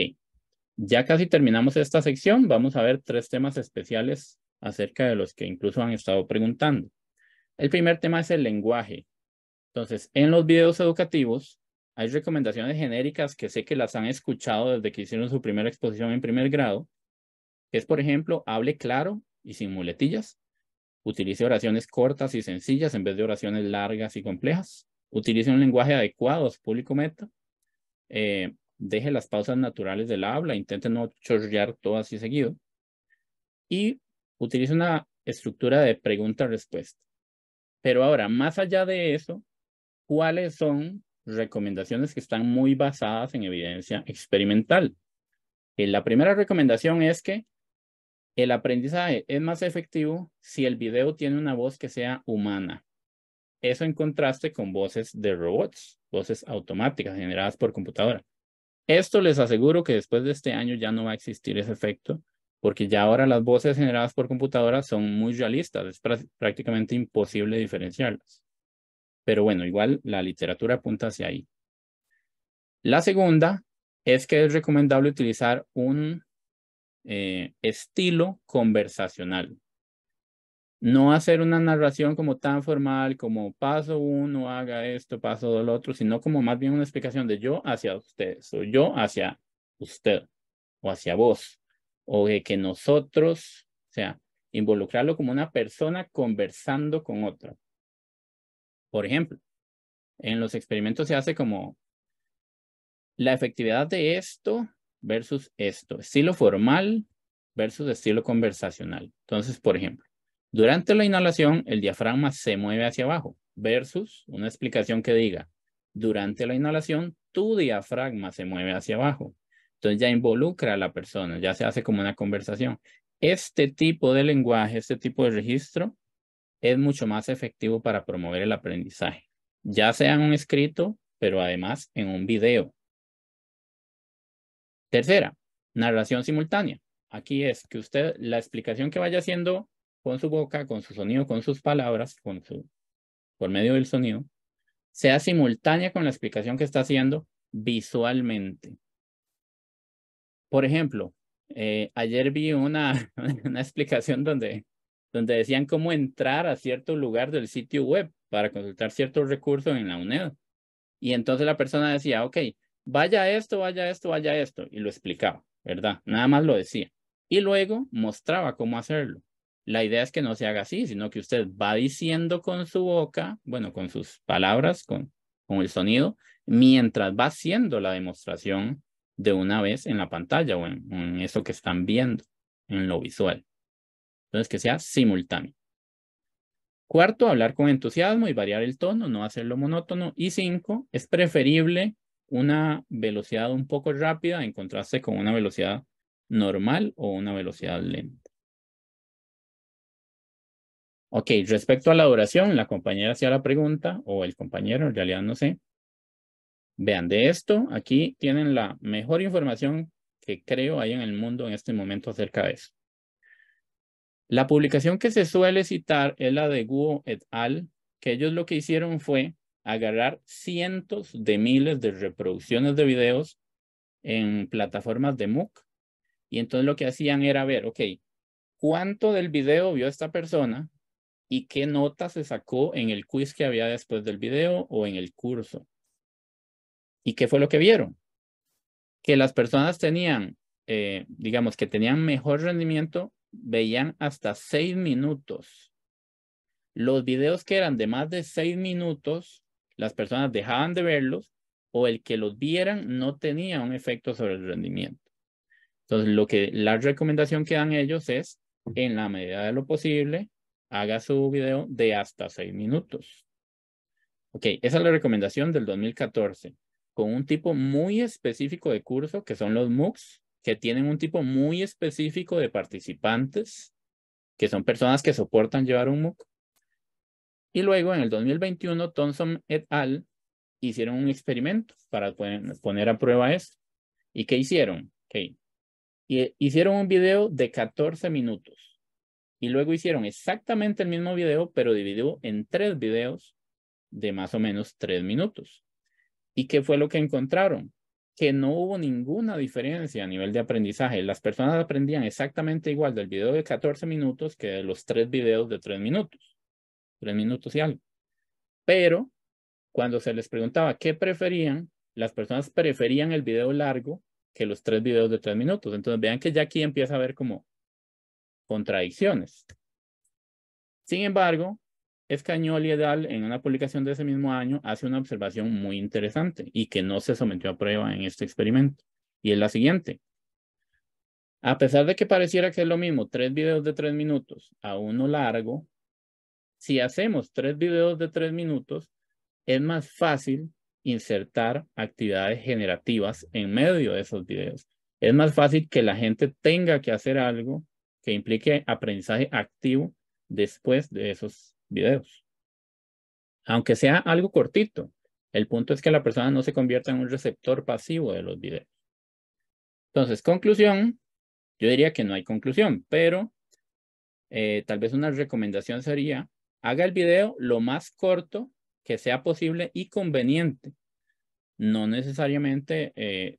ya casi terminamos esta sección. Vamos a ver tres temas especiales acerca de los que incluso han estado preguntando. El primer tema es el lenguaje. Entonces, en los videos educativos hay recomendaciones genéricas que sé que las han escuchado desde que hicieron su primera exposición en primer grado, es, por ejemplo, hable claro y sin muletillas, utilice oraciones cortas y sencillas en vez de oraciones largas y complejas, utilice un lenguaje adecuado a público meta, eh, deje las pausas naturales del habla, intente no chorrear todo así seguido y utilice una estructura de pregunta-respuesta. Pero ahora, más allá de eso, ¿cuáles son recomendaciones que están muy basadas en evidencia experimental? Eh, la primera recomendación es que el aprendizaje es más efectivo si el video tiene una voz que sea humana. Eso en contraste con voces de robots, voces automáticas generadas por computadora. Esto les aseguro que después de este año ya no va a existir ese efecto, porque ya ahora las voces generadas por computadoras son muy realistas, es prácticamente imposible diferenciarlas. Pero bueno, igual la literatura apunta hacia ahí. La segunda es que es recomendable utilizar un eh, estilo conversacional no hacer una narración como tan formal, como paso uno, haga esto, paso lo otro, sino como más bien una explicación de yo hacia ustedes, o yo hacia usted, o hacia vos, o de que nosotros, o sea, involucrarlo como una persona conversando con otra. Por ejemplo, en los experimentos se hace como la efectividad de esto versus esto, estilo formal versus estilo conversacional. Entonces, por ejemplo, durante la inhalación, el diafragma se mueve hacia abajo versus una explicación que diga, durante la inhalación, tu diafragma se mueve hacia abajo. Entonces ya involucra a la persona, ya se hace como una conversación. Este tipo de lenguaje, este tipo de registro es mucho más efectivo para promover el aprendizaje, ya sea en un escrito, pero además en un video. Tercera, narración simultánea. Aquí es que usted, la explicación que vaya haciendo con su boca, con su sonido, con sus palabras, con su, por medio del sonido, sea simultánea con la explicación que está haciendo visualmente. Por ejemplo, eh, ayer vi una, *laughs* una explicación donde, donde decían cómo entrar a cierto lugar del sitio web para consultar ciertos recursos en la UNED. Y entonces la persona decía, ok, vaya esto, vaya esto, vaya esto, y lo explicaba, ¿verdad? Nada más lo decía. Y luego mostraba cómo hacerlo. La idea es que no se haga así, sino que usted va diciendo con su boca, bueno, con sus palabras, con, con el sonido, mientras va haciendo la demostración de una vez en la pantalla o en, en eso que están viendo, en lo visual. Entonces, que sea simultáneo. Cuarto, hablar con entusiasmo y variar el tono, no hacerlo monótono. Y cinco, es preferible una velocidad un poco rápida en contraste con una velocidad normal o una velocidad lenta. Ok, respecto a la duración, la compañera hacía la pregunta, o el compañero, en realidad no sé. Vean, de esto, aquí tienen la mejor información que creo hay en el mundo en este momento acerca de eso. La publicación que se suele citar es la de Guo et al, que ellos lo que hicieron fue agarrar cientos de miles de reproducciones de videos en plataformas de MOOC. Y entonces lo que hacían era ver, ok, ¿cuánto del video vio esta persona? y qué nota se sacó en el quiz que había después del video o en el curso. ¿Y qué fue lo que vieron? Que las personas tenían, eh, digamos, que tenían mejor rendimiento, veían hasta seis minutos. Los videos que eran de más de seis minutos, las personas dejaban de verlos o el que los vieran no tenía un efecto sobre el rendimiento. Entonces, lo que la recomendación que dan ellos es, en la medida de lo posible, haga su video de hasta seis minutos. Ok, esa es la recomendación del 2014, con un tipo muy específico de curso, que son los MOOCs, que tienen un tipo muy específico de participantes, que son personas que soportan llevar un MOOC. Y luego, en el 2021, Thompson et al. hicieron un experimento para poner a prueba esto. ¿Y qué hicieron? Okay. hicieron un video de 14 minutos y luego hicieron exactamente el mismo video, pero dividido en tres videos de más o menos tres minutos. ¿Y qué fue lo que encontraron? Que no hubo ninguna diferencia a nivel de aprendizaje. Las personas aprendían exactamente igual del video de 14 minutos que de los tres videos de tres minutos. Tres minutos y algo. Pero cuando se les preguntaba qué preferían, las personas preferían el video largo que los tres videos de tres minutos. Entonces vean que ya aquí empieza a ver como contradicciones. Sin embargo, Escañol y Edal en una publicación de ese mismo año hace una observación muy interesante y que no se sometió a prueba en este experimento. Y es la siguiente. A pesar de que pareciera que es lo mismo tres videos de tres minutos a uno largo, si hacemos tres videos de tres minutos, es más fácil insertar actividades generativas en medio de esos videos. Es más fácil que la gente tenga que hacer algo que implique aprendizaje activo después de esos videos. Aunque sea algo cortito, el punto es que la persona no se convierta en un receptor pasivo de los videos. Entonces, conclusión, yo diría que no hay conclusión, pero eh, tal vez una recomendación sería, haga el video lo más corto que sea posible y conveniente. No necesariamente eh,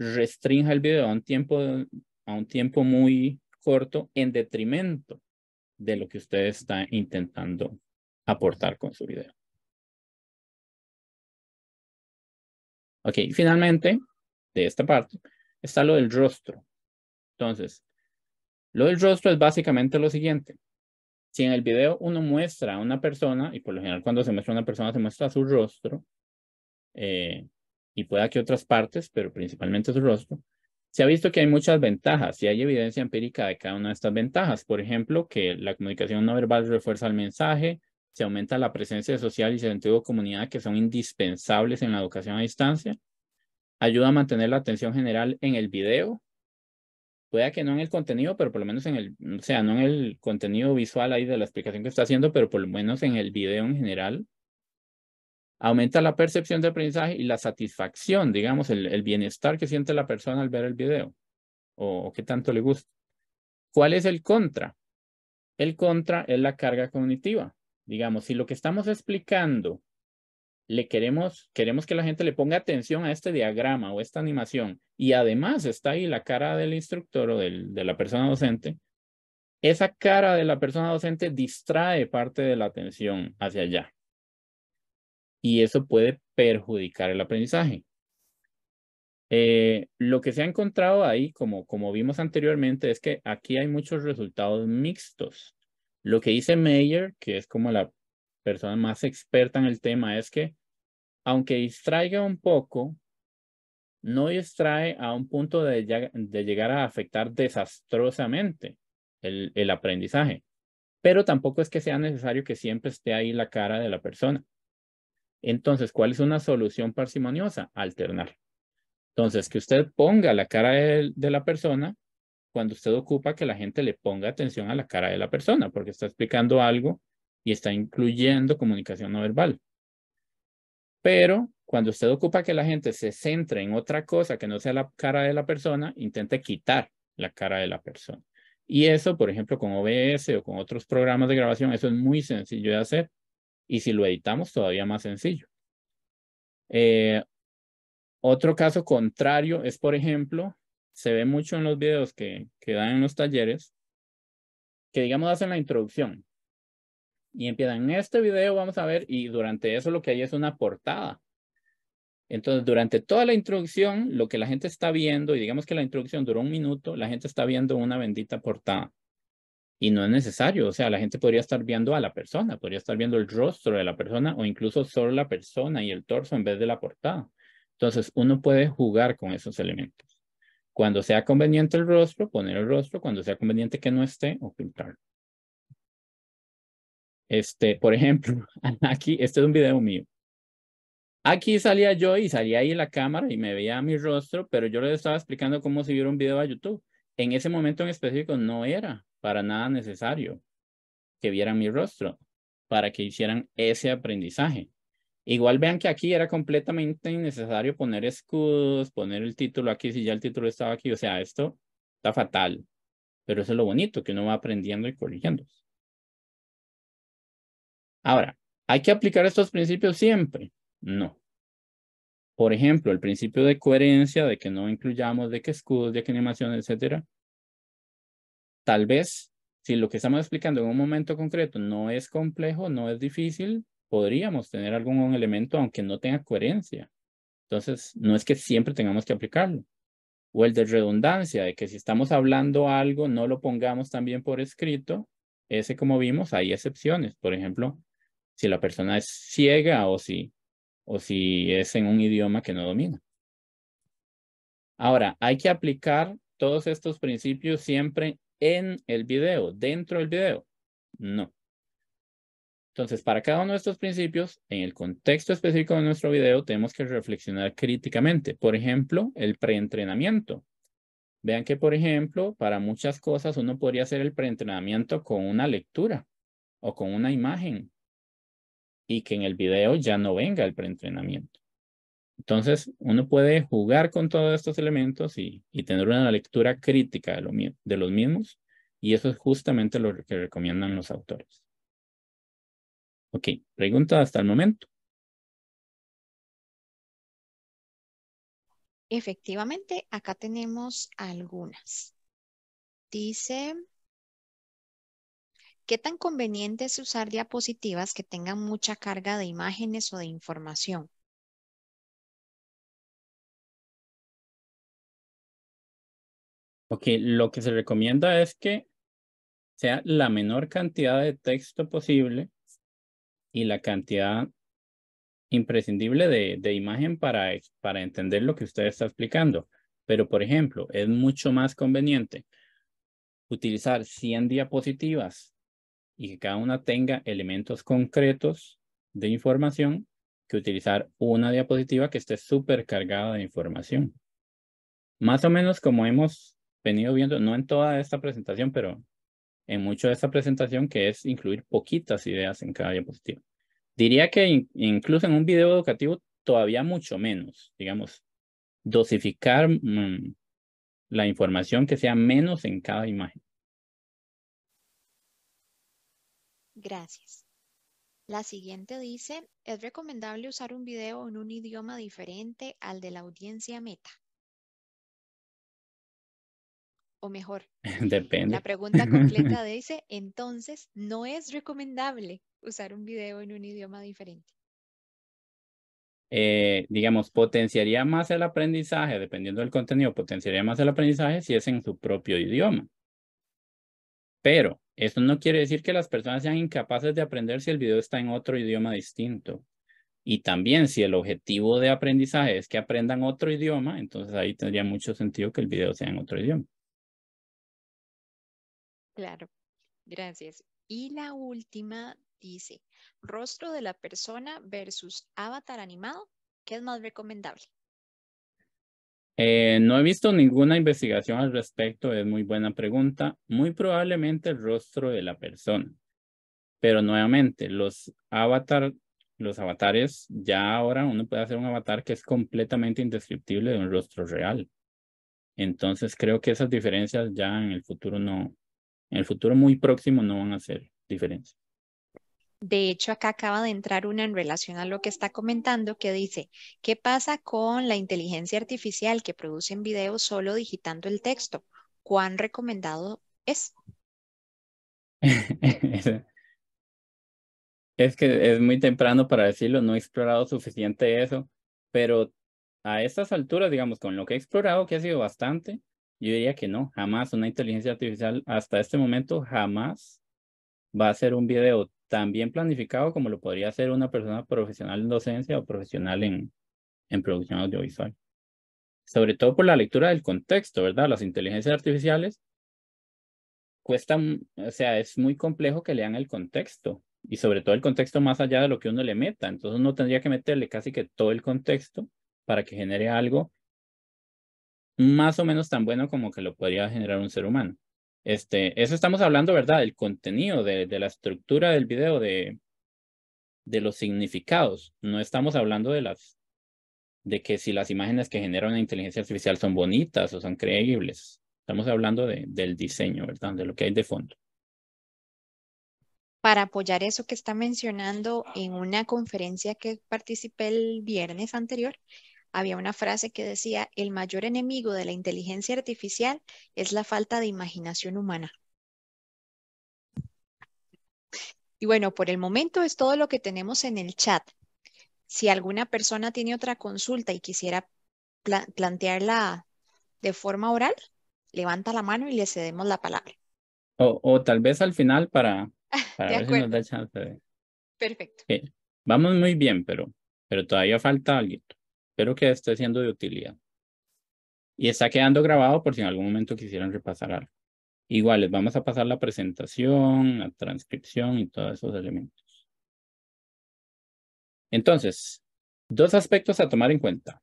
restrinja el video a un tiempo, a un tiempo muy corto en detrimento de lo que usted está intentando aportar con su video. Ok, finalmente, de esta parte, está lo del rostro. Entonces, lo del rostro es básicamente lo siguiente. Si en el video uno muestra a una persona, y por lo general cuando se muestra a una persona se muestra su rostro, eh, y pueda que otras partes, pero principalmente su rostro, se ha visto que hay muchas ventajas y hay evidencia empírica de cada una de estas ventajas. Por ejemplo, que la comunicación no verbal refuerza el mensaje, se aumenta la presencia social y sentido de comunidad que son indispensables en la educación a distancia, ayuda a mantener la atención general en el video, puede que no en el contenido, pero por lo menos en el, o sea, no en el contenido visual ahí de la explicación que está haciendo, pero por lo menos en el video en general, aumenta la percepción de aprendizaje y la satisfacción, digamos, el, bienestar que siente la persona al ver el video o, que qué tanto le gusta. ¿Cuál es el contra? El contra es la carga cognitiva. Digamos, si lo que estamos explicando le queremos, queremos que la gente le ponga atención a este diagrama o esta animación y además está ahí la cara del instructor o de la persona docente, esa cara de la persona docente distrae parte de la atención hacia allá y eso puede perjudicar el aprendizaje. Eh, lo que se ha encontrado ahí, como, como vimos anteriormente, es que aquí hay muchos resultados mixtos. Lo que dice Mayer, que es como la persona más experta en el tema, es que aunque distraiga un poco, no distrae a un punto de, llegar a afectar desastrosamente el aprendizaje. Pero tampoco es que sea necesario que siempre esté ahí la cara de la persona. Entonces, ¿cuál es una solución parsimoniosa? Alternar. Entonces, que usted ponga la cara de, la persona cuando usted ocupa que la gente le ponga atención a la cara de la persona, porque está explicando algo y está incluyendo comunicación no verbal. Pero cuando usted ocupa que la gente se centre en otra cosa que no sea la cara de la persona, intente quitar la cara de la persona. Y eso, por ejemplo, con OBS o con otros programas de grabación, eso es muy sencillo de hacer. Y si lo editamos, todavía más sencillo. Eh, otro caso contrario es, por ejemplo, se ve mucho en los videos que, que dan en los talleres, que digamos hacen la introducción. Y empiezan, en este video vamos a ver, y durante eso lo que hay es una portada. Entonces, durante toda la introducción, lo que la gente está viendo, y digamos que la introducción duró un minuto, la gente está viendo una bendita portada y no es necesario, o sea, la gente podría estar viendo a la persona, podría estar viendo el rostro de la persona o incluso solo la persona y el torso en vez de la portada. Entonces, uno puede jugar con esos elementos. Cuando sea conveniente el rostro, poner el rostro, cuando sea conveniente que no esté, ocultarlo. Este, por ejemplo, *laughs* aquí, este es un video mío. Aquí salía yo y salía ahí la cámara y me veía mi rostro, pero yo les estaba explicando cómo subir un video a YouTube. En ese momento en específico no era para nada necesario que vieran mi rostro para que hicieran ese aprendizaje. Igual vean que aquí era completamente innecesario poner escudos, poner el título aquí, si ya el título estaba aquí, o sea, esto está fatal, pero eso es lo bonito, que uno va aprendiendo y corrigiendo. Ahora, ¿hay que aplicar estos principios siempre? No. Por ejemplo, el principio de coherencia, de que no incluyamos, de que escudos, de que animación, etcétera, Tal vez, si lo que estamos explicando en un momento concreto no es complejo, no es difícil, podríamos tener algún elemento aunque no tenga coherencia. Entonces, no es que siempre tengamos que aplicarlo. O el de redundancia, de que si estamos hablando algo, no lo pongamos también por escrito. Ese, como vimos, hay excepciones. Por ejemplo, si la persona es ciega o si, o si es en un idioma que no domina. Ahora, hay que aplicar todos estos principios siempre en el video, dentro del video? No. Entonces, para cada uno de estos principios, en el contexto específico de nuestro video, tenemos que reflexionar críticamente. Por ejemplo, el preentrenamiento. Vean que, por ejemplo, para muchas cosas uno podría hacer el preentrenamiento con una lectura o con una imagen y que en el video ya no venga el preentrenamiento. Entonces, uno puede jugar con todos estos elementos y, tener una lectura crítica de, de los mismos, y eso es justamente lo que recomiendan los autores. Ok, pregunta hasta el momento. Efectivamente, acá tenemos algunas. Dice, ¿qué tan conveniente es usar diapositivas que tengan mucha carga de imágenes o de información? Ok, lo que se recomienda es que sea la menor cantidad de texto posible y la cantidad imprescindible de, de imagen para, para entender lo que usted está explicando. Pero, por ejemplo, es mucho más conveniente utilizar 100 diapositivas y que cada una tenga elementos concretos de información que utilizar una diapositiva que esté súper cargada de información. Más o menos como hemos venido viendo, no en toda esta presentación, pero en mucho de esta presentación, que es incluir poquitas ideas en cada diapositiva. Diría que incluso en un video educativo todavía mucho menos, digamos, dosificar mm, la información que sea menos en cada imagen. Gracias. La siguiente dice, ¿es recomendable usar un video en un idioma diferente al de la audiencia meta? o mejor? *laughs* Depende. La pregunta completa *laughs* de dice, entonces, ¿no es recomendable usar un video en un idioma diferente? Eh, digamos, potenciaría más el aprendizaje, dependiendo del contenido, potenciaría más el aprendizaje si es en su propio idioma. Pero eso no quiere decir que las personas sean incapaces de aprender si el video está en otro idioma distinto. Y también si el objetivo de aprendizaje es que aprendan otro idioma, entonces ahí tendría mucho sentido que el video sea en otro idioma. Claro, gracias. Y la última dice, rostro de la persona versus avatar animado, ¿qué es más recomendable? Eh, no he visto ninguna investigación al respecto, es muy buena pregunta. Muy probablemente el rostro de la persona. Pero nuevamente, los los avatares, ya ahora uno puede hacer un avatar que es completamente indescriptible de un rostro real. Entonces creo que esas diferencias ya en el futuro no, en el futuro muy próximo no van a hacer diferencia. De hecho, acá acaba de entrar una en relación a lo que está comentando que dice, ¿qué pasa con la inteligencia artificial que produce en video solo digitando el texto? ¿Cuán recomendado es? *laughs* es que es muy temprano para decirlo, no he explorado suficiente eso, pero a estas alturas, digamos, con lo que he explorado, que ha sido bastante, yo diría que no, jamás una inteligencia artificial hasta este momento jamás va a ser un video tan bien planificado como lo podría hacer una persona profesional en docencia o profesional en, en producción audiovisual. Sobre todo por la lectura del contexto, ¿verdad? Las inteligencias artificiales cuestan, o sea, es muy complejo que lean el contexto y sobre todo el contexto más allá de lo que uno le meta. Entonces uno tendría que meterle casi que todo el contexto para que genere algo más o menos tan bueno como que lo podría generar un ser humano. Este, eso estamos hablando, ¿verdad? Del contenido, de, la estructura del video, de, de los significados. No estamos hablando de las de que si las imágenes que genera una inteligencia artificial son bonitas o son creíbles. Estamos hablando del diseño, ¿verdad? De lo que hay de fondo. Para apoyar eso que está mencionando en una conferencia que participé el viernes anterior, había una frase que decía, el mayor enemigo de la inteligencia artificial es la falta de imaginación humana. Y bueno, por el momento es todo lo que tenemos en el chat. Si alguna persona tiene otra consulta y quisiera plantearla de forma oral, levanta la mano y le cedemos la palabra. O, tal vez al final para, *laughs* ver nos da chance Perfecto. Vamos muy bien, pero, pero todavía falta alguien. Espero que esté siendo de utilidad. Y está quedando grabado por si en algún momento quisieran repasar algo. Igual, les vamos a pasar la presentación, la transcripción y todos esos elementos. Entonces, dos aspectos a tomar en cuenta.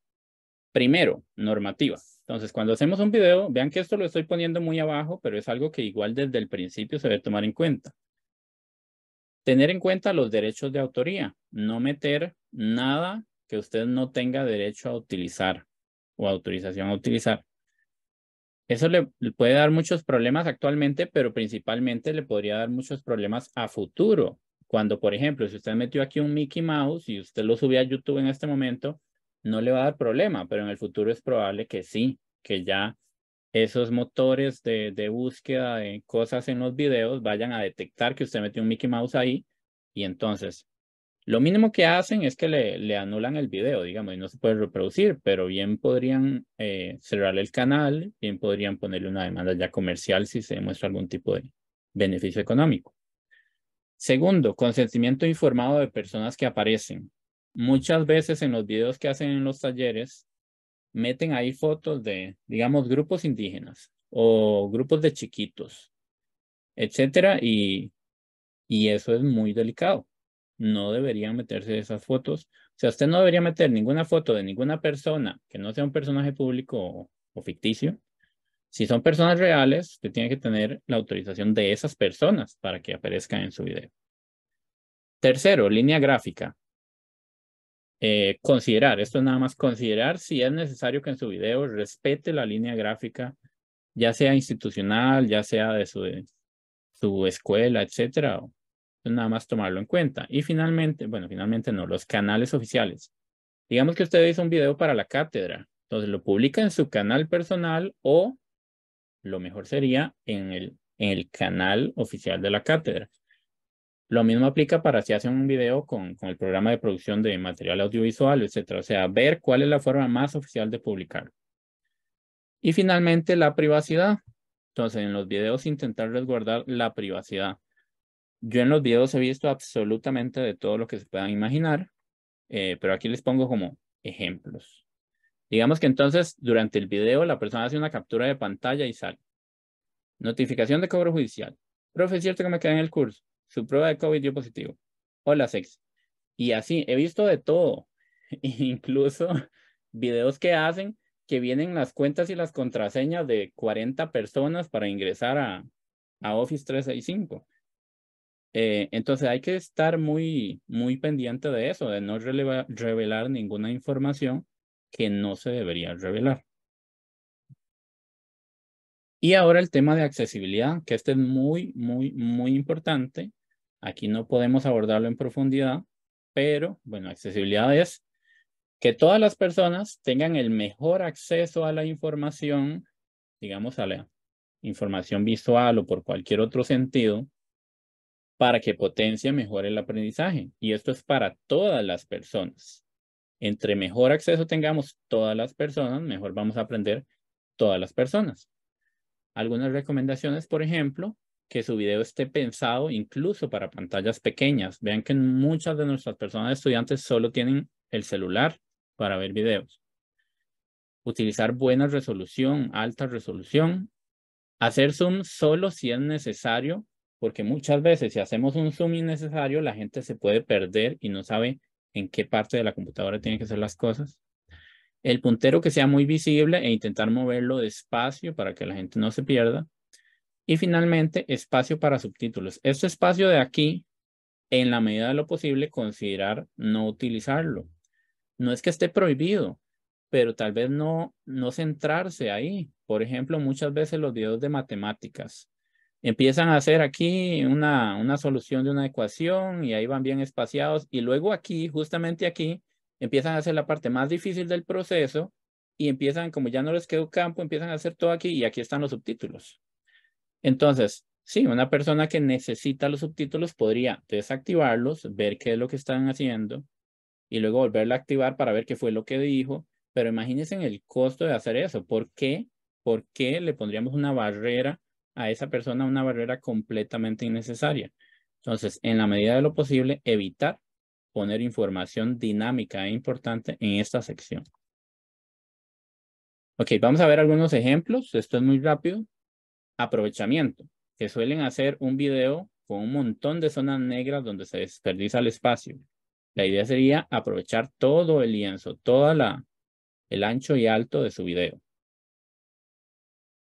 Primero, normativa. Entonces, cuando hacemos un video, vean que esto lo estoy poniendo muy abajo, pero es algo que igual desde el principio se debe tomar en cuenta. Tener en cuenta los derechos de autoría. No meter nada que usted no tenga derecho a utilizar o autorización a utilizar. Eso le puede dar muchos problemas actualmente, pero principalmente le podría dar muchos problemas a futuro. Cuando, por ejemplo, si usted metió aquí un Mickey Mouse y usted lo subió a YouTube en este momento, no le va a dar problema, pero en el futuro es probable que sí, que ya esos motores de, de búsqueda de cosas en los videos vayan a detectar que usted metió un Mickey Mouse ahí y entonces lo mínimo que hacen es que le, anulan el video, digamos, y no se puede reproducir, pero bien podrían eh, cerrar el canal, bien podrían ponerle una demanda ya comercial si se demuestra algún tipo de beneficio económico. Segundo, consentimiento informado de personas que aparecen. Muchas veces en los videos que hacen en los talleres, meten ahí fotos de, digamos, grupos indígenas o grupos de chiquitos, etcétera, y eso es muy delicado no deberían meterse esas fotos. O sea, usted no debería meter ninguna foto de ninguna persona que no sea un personaje público o, ficticio. Si son personas reales, usted tiene que tener la autorización de esas personas para que aparezcan en su video. Tercero, línea gráfica. Eh, considerar, esto es nada más considerar si es necesario que en su video respete la línea gráfica, ya sea institucional, ya sea de su, su escuela, etcétera, nada más tomarlo en cuenta. Y finalmente, bueno, finalmente no, los canales oficiales. Digamos que usted hizo un video para la cátedra, entonces lo publica en su canal personal o lo mejor sería en el, el canal oficial de la cátedra. Lo mismo aplica para si hacen un video con, con el programa de producción de material audiovisual, etcétera. O sea, ver cuál es la forma más oficial de publicarlo. Y finalmente, la privacidad. Entonces, en los videos intentar resguardar la privacidad. Yo en los videos he visto absolutamente de todo lo que se puedan imaginar, eh, pero aquí les pongo como ejemplos. Digamos que entonces durante el video la persona hace una captura de pantalla y sale. Notificación de cobro judicial. Profe, es cierto que me quedé en el curso. Su prueba de COVID dio positivo. Hola, sex. Y así, he visto de todo. *laughs* Incluso videos que hacen que vienen las cuentas y las contraseñas de 40 personas para ingresar a, a Office 365. Eh, entonces hay que estar muy, muy pendiente de eso, de no revelar ninguna información que no se debería revelar. Y ahora el tema de accesibilidad, que este es muy, muy, muy importante. Aquí no podemos abordarlo en profundidad, pero bueno, accesibilidad es que todas las personas tengan el mejor acceso a la información, digamos, a la información visual o por cualquier otro sentido, para que potencie mejore el aprendizaje. Y esto es para todas las personas. Entre mejor acceso tengamos todas las personas, mejor vamos a aprender todas las personas. Algunas recomendaciones, por ejemplo, que su video esté pensado incluso para pantallas pequeñas. Vean que muchas de nuestras personas estudiantes solo tienen el celular para ver videos. Utilizar buena resolución, alta resolución. Hacer zoom solo si es necesario porque muchas veces si hacemos un zoom innecesario, la gente se puede perder y no sabe en qué parte de la computadora tiene que hacer las cosas. El puntero que sea muy visible e intentar moverlo despacio para que la gente no se pierda. Y finalmente, espacio para subtítulos. Este espacio de aquí, en la medida de lo posible, considerar no utilizarlo. No es que esté prohibido, pero tal vez no, no centrarse ahí. Por ejemplo, muchas veces los videos de matemáticas empiezan a hacer aquí una, una solución de una ecuación y ahí van bien espaciados y luego aquí, justamente aquí, empiezan a hacer la parte más difícil del proceso y empiezan, como ya no les quedó campo, empiezan a hacer todo aquí y aquí están los subtítulos. Entonces, sí, una persona que necesita los subtítulos podría desactivarlos, ver qué es lo que están haciendo y luego volverla a activar para ver qué fue lo que dijo. Pero imagínense el costo de hacer eso. ¿Por qué? ¿Por qué le pondríamos una barrera a esa persona una barrera completamente innecesaria. Entonces, en la medida de lo posible, evitar poner información dinámica e importante en esta sección. Ok, vamos a ver algunos ejemplos. Esto es muy rápido. Aprovechamiento, que suelen hacer un video con un montón de zonas negras donde se desperdicia el espacio. La idea sería aprovechar todo el lienzo, toda el ancho y alto de su video.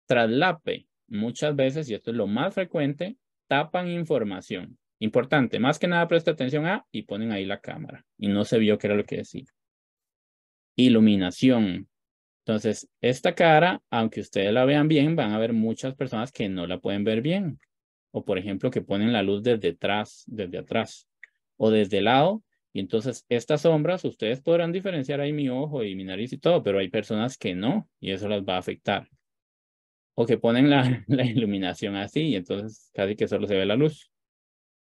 Traslape, muchas veces, y esto es lo más frecuente, tapan información. Importante, más que nada presta atención a y ponen ahí la cámara y no se vio qué era lo que decía. Iluminación. Entonces, esta cara, aunque ustedes la vean bien, van a ver muchas personas que no la pueden ver bien. O por ejemplo, que ponen la luz desde atrás, desde atrás o desde el lado. Y entonces estas sombras, ustedes podrán diferenciar ahí mi ojo y mi nariz y todo, pero hay personas que no y eso las va a afectar o que ponen *laughs* la, iluminación así y entonces casi que solo se ve la luz.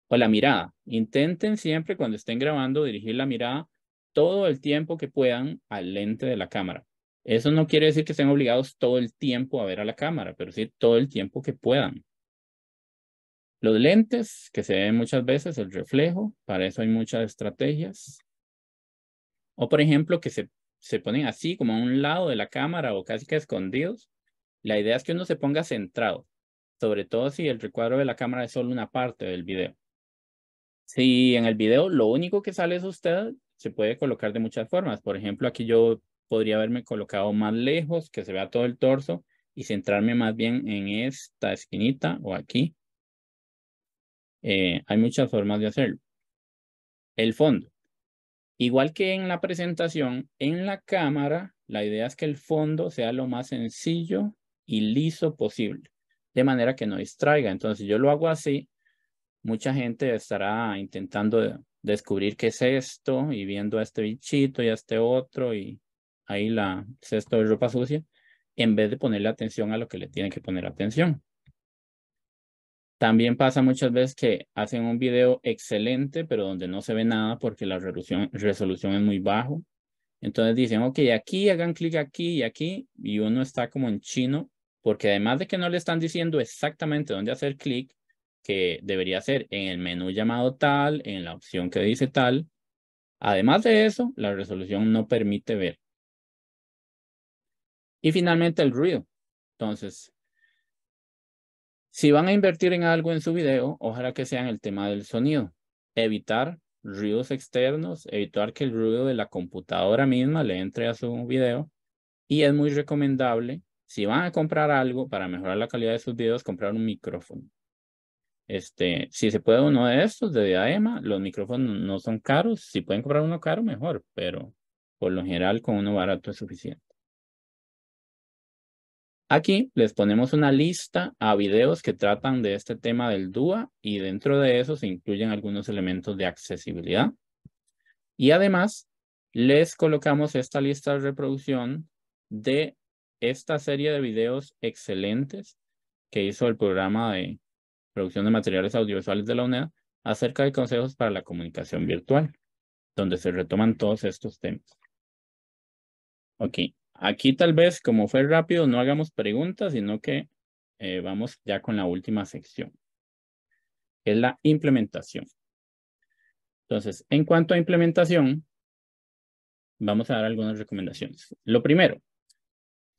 O la mirada. Intenten siempre cuando estén grabando dirigir la mirada todo el tiempo que puedan al lente de la cámara. Eso no quiere decir que estén obligados todo el tiempo a ver a la cámara, pero sí todo el tiempo que puedan. Los lentes, que se ven muchas veces, el reflejo, para eso hay muchas estrategias. O por ejemplo, que se, se ponen así como a un lado de la cámara o casi que escondidos la idea es que uno se ponga centrado, sobre todo si el recuadro de la cámara es solo una parte del video. Si en el video lo único que sale es usted, se puede colocar de muchas formas. Por ejemplo, aquí yo podría haberme colocado más lejos, que se vea todo el torso, y centrarme más bien en esta esquinita o aquí. Eh, hay muchas formas de hacerlo. El fondo. Igual que en la presentación, en la cámara, la idea es que el fondo sea lo más sencillo y liso posible, de manera que no distraiga. Entonces, yo lo hago así, mucha gente estará intentando descubrir qué es esto y viendo a este bichito y a este otro y ahí la cesta de ropa sucia, en vez de ponerle atención a lo que le tienen que poner atención. También pasa muchas veces que hacen un video excelente, pero donde no se ve nada porque la resolución, resolución es muy bajo. Entonces dicen, ok, aquí hagan clic aquí y aquí, y uno está como en chino porque además de que no le están diciendo exactamente dónde hacer clic, que debería ser en el menú llamado tal, en la opción que dice tal, además de eso, la resolución no permite ver. Y finalmente el ruido. Entonces, si van a invertir en algo en su video, ojalá que sea en el tema del sonido. Evitar ruidos externos, evitar que el ruido de la computadora misma le entre a su video. Y es muy recomendable si van a comprar algo para mejorar la calidad de sus videos, comprar un micrófono. Este, si se puede uno de estos de diadema, los micrófonos no son caros. Si pueden comprar uno caro, mejor, pero por lo general con uno barato es suficiente. Aquí les ponemos una lista a videos que tratan de este tema del DUA y dentro de eso se incluyen algunos elementos de accesibilidad. Y además les colocamos esta lista de reproducción de esta serie de videos excelentes que hizo el programa de producción de materiales audiovisuales de la UNED acerca de consejos para la comunicación virtual, donde se retoman todos estos temas. Ok, aquí tal vez como fue rápido no hagamos preguntas, sino que eh, vamos ya con la última sección, que es la implementación. Entonces, en cuanto a implementación, vamos a dar algunas recomendaciones. Lo primero,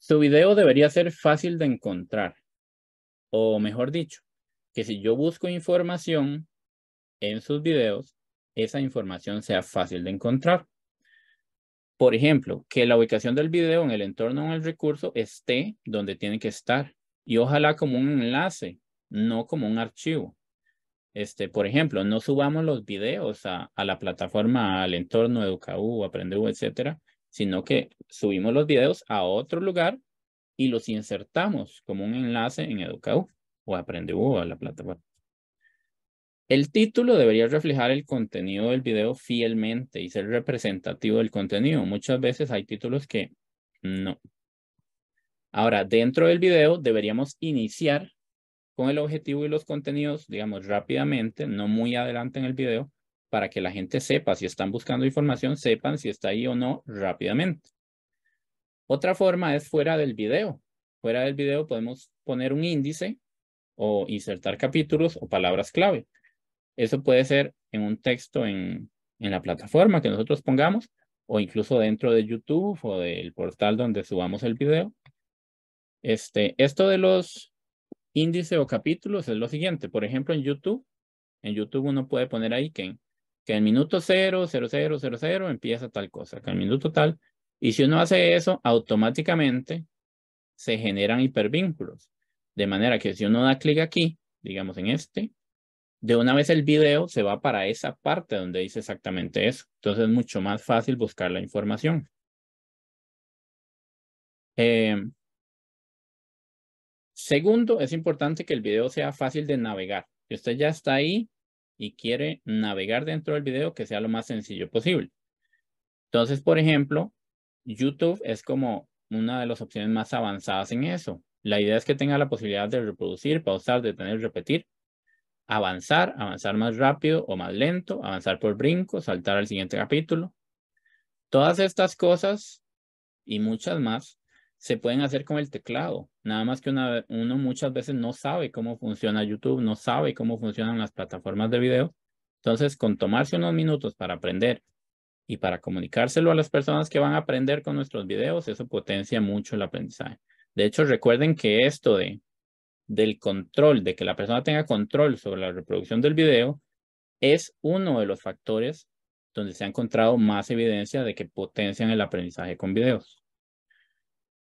su video debería ser fácil de encontrar. O mejor dicho, que si yo busco información en sus videos, esa información sea fácil de encontrar. Por ejemplo, que la ubicación del video en el entorno o en el recurso esté donde tiene que estar y ojalá como un enlace, no como un archivo. Este, por ejemplo, no subamos los videos a, la plataforma, al entorno EducaU, Aprendeu, etcétera, sino que subimos los videos a otro lugar y los insertamos como un enlace en EducaU o AprendeU a la plataforma. El título debería reflejar el contenido del video fielmente y ser representativo del contenido. Muchas veces hay títulos que no. Ahora, dentro del video deberíamos iniciar con el objetivo y los contenidos, digamos, rápidamente, no muy adelante en el video, para que la gente sepa si están buscando información, sepan si está ahí o no rápidamente. Otra forma es fuera del video. Fuera del video podemos poner un índice o insertar capítulos o palabras clave. Eso puede ser en un texto en, la plataforma que nosotros pongamos o incluso dentro de YouTube o del portal donde subamos el video. Este, esto de los índices o capítulos es lo siguiente. Por ejemplo, en YouTube, en YouTube uno puede poner ahí que que en minuto 0, 0, 0, 0, 0 empieza tal cosa, que en minuto tal. Y si uno hace eso, automáticamente se generan hipervínculos. De manera que si uno da clic aquí, digamos en este, de una vez el video se va para esa parte donde dice exactamente eso. Entonces es mucho más fácil buscar la información. Em, segundo, es importante que el video sea fácil de navegar. Si usted ya está ahí, y quiere navegar dentro del video que sea lo más sencillo posible. Entonces, por ejemplo, YouTube es como una de las opciones más avanzadas en eso. La idea es que tenga la posibilidad de reproducir, pausar, detener, repetir, avanzar, avanzar más rápido o más lento, avanzar por brinco, saltar al siguiente capítulo. Todas estas cosas y muchas más se pueden hacer con el teclado. Nada más que una, uno muchas veces no sabe cómo funciona YouTube, no sabe cómo funcionan las plataformas de video. Entonces, con tomarse unos minutos para aprender y para comunicárselo a las personas que van a aprender con nuestros videos, eso potencia mucho el aprendizaje. De hecho, recuerden que esto de, del control, de que la persona tenga control sobre la reproducción del video, es uno de los factores donde se ha encontrado más evidencia de que potencian el aprendizaje con videos.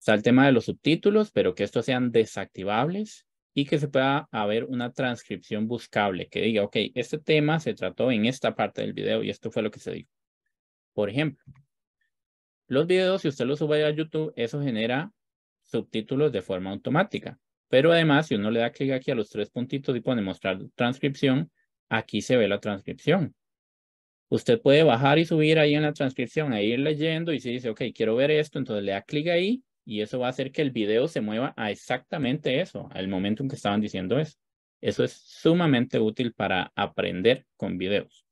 Está el tema de los subtítulos, pero que estos sean desactivables y que se pueda haber una transcripción buscable que diga, ok, este tema se trató en esta parte del video y esto fue lo que se dijo. Por ejemplo, los videos, si usted los sube a YouTube, eso genera subtítulos de forma automática. Pero además, si uno le da clic aquí a los tres puntitos y pone mostrar transcripción, aquí se ve la transcripción. Usted puede bajar y subir ahí en la transcripción, ahí ir leyendo y si dice, ok, quiero ver esto, entonces le da clic ahí y eso va a hacer que el video se mueva a exactamente eso, al momento en que estaban diciendo eso. Eso es sumamente útil para aprender con videos.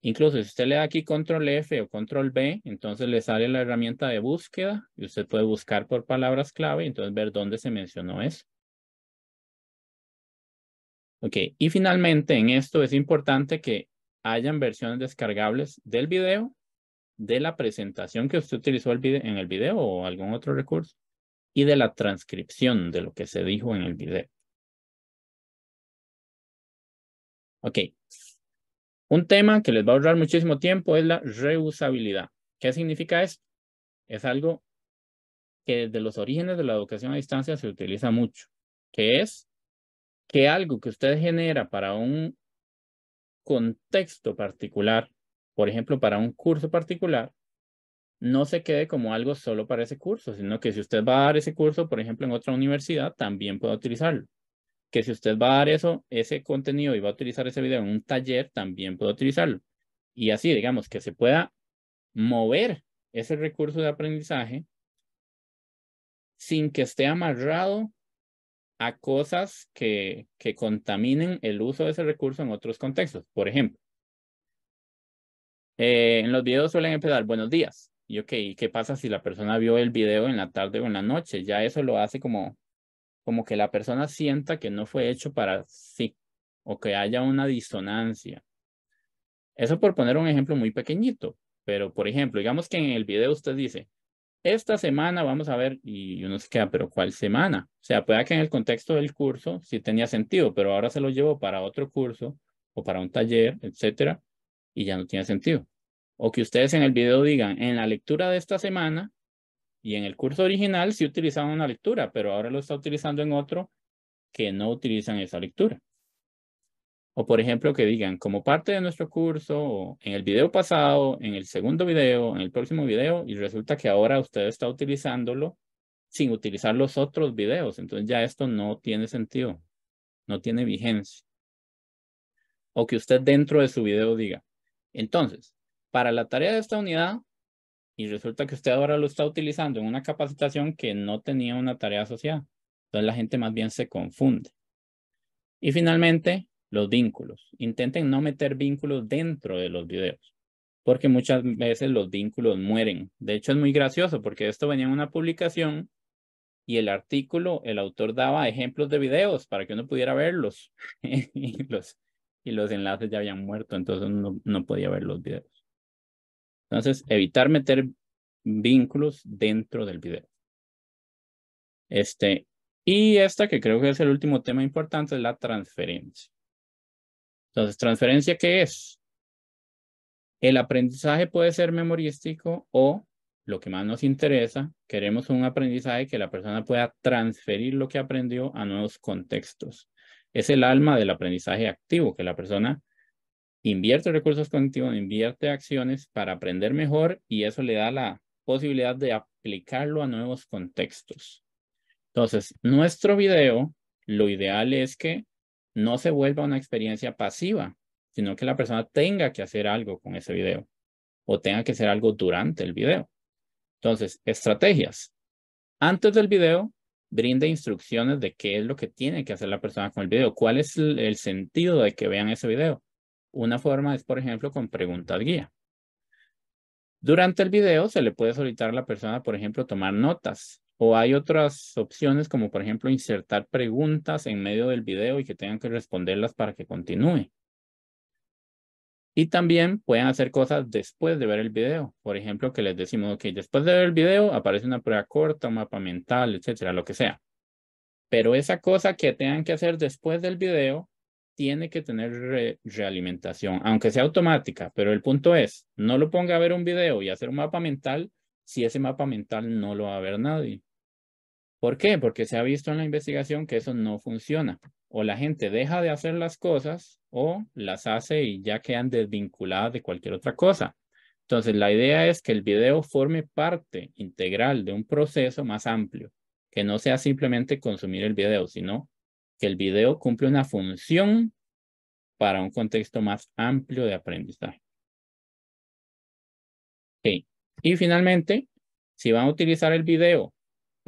Incluso si usted le da aquí control F o control B, entonces le sale la herramienta de búsqueda y usted puede buscar por palabras clave y entonces ver dónde se mencionó eso. Ok, y finalmente en esto es importante que hayan versiones descargables del video de la presentación que usted utilizó en el video o algún otro recurso y de la transcripción de lo que se dijo en el video. Ok. Un tema que les va a ahorrar muchísimo tiempo es la reusabilidad. ¿Qué significa esto? Es algo que desde los orígenes de la educación a distancia se utiliza mucho, que es que algo que usted genera para un contexto particular por ejemplo, para un curso particular, no se quede como algo solo para ese curso, sino que si usted va a dar ese curso, por ejemplo, en otra universidad, también pueda utilizarlo. Que si usted va a dar eso, ese contenido y va a utilizar ese video en un taller, también puede utilizarlo. Y así, digamos, que se pueda mover ese recurso de aprendizaje sin que esté amarrado a cosas que, que contaminen el uso de ese recurso en otros contextos. Por ejemplo, eh, en los videos suelen empezar buenos días. Y ok, ¿qué pasa si la persona vio el video en la tarde o en la noche? Ya eso lo hace como, como que la persona sienta que no fue hecho para sí o que haya una disonancia. Eso por poner un ejemplo muy pequeñito, pero por ejemplo, digamos que en el video usted dice, esta semana vamos a ver, y uno se queda, pero ¿cuál semana? O sea, puede que en el contexto del curso sí tenía sentido, pero ahora se lo llevo para otro curso o para un taller, etcétera, y ya no tiene sentido. O que ustedes en el video digan, en la lectura de esta semana y en el curso original sí utilizaban una lectura, pero ahora lo está utilizando en otro que no utilizan esa lectura. O por ejemplo que digan, como parte de nuestro curso, o en el video pasado, en el segundo video, en el próximo video, y resulta que ahora usted está utilizándolo sin utilizar los otros videos. Entonces ya esto no tiene sentido, no tiene vigencia. O que usted dentro de su video diga, entonces, para la tarea de esta unidad, y resulta que usted ahora lo está utilizando en una capacitación que no tenía una tarea asociada. Entonces la gente más bien se confunde. Y finalmente, los vínculos. Intenten no meter vínculos dentro de los videos, porque muchas veces los vínculos mueren. De hecho, es muy gracioso porque esto venía en una publicación y el artículo, el autor daba ejemplos de videos para que uno pudiera verlos. *laughs* los, y los enlaces ya habían muerto, entonces no, podía ver los videos. Entonces, evitar meter vínculos dentro del video. Este, y esta que creo que es el último tema importante es la transferencia. Entonces, ¿transferencia qué es? El aprendizaje puede ser memorístico o, lo que más nos interesa, queremos un aprendizaje que la persona pueda transferir lo que aprendió a nuevos contextos es el alma del aprendizaje activo, que la persona invierte recursos cognitivos, invierte acciones para aprender mejor y eso le da la posibilidad de aplicarlo a nuevos contextos. Entonces, nuestro video, lo ideal es que no se vuelva una experiencia pasiva, sino que la persona tenga que hacer algo con ese video o tenga que hacer algo durante el video. Entonces, estrategias. Antes del video, brinda instrucciones de qué es lo que tiene que hacer la persona con el video, cuál es el, el sentido de que vean ese video. Una forma es, por ejemplo, con preguntas guía. Durante el video se le puede solicitar a la persona, por ejemplo, tomar notas o hay otras opciones como, por ejemplo, insertar preguntas en medio del video y que tengan que responderlas para que continúe. Y también pueden hacer cosas después de ver el video. Por ejemplo, que les decimos, que después de ver el video aparece una prueba corta, un mapa mental, etcétera, lo que sea. Pero esa cosa que tengan que hacer después del video tiene que tener realimentación, aunque sea automática. Pero el punto es, no lo ponga a ver un video y hacer un mapa mental si ese mapa mental no lo va a ver nadie. ¿Por qué? Porque se ha visto en la investigación que eso no funciona. O la gente deja de hacer las cosas o las hace y ya quedan desvinculadas de cualquier otra cosa. Entonces, la idea es que el video forme parte integral de un proceso más amplio, que no sea simplemente consumir el video, sino que el video cumple una función para un contexto más amplio de aprendizaje. Y finalmente, si van a utilizar el video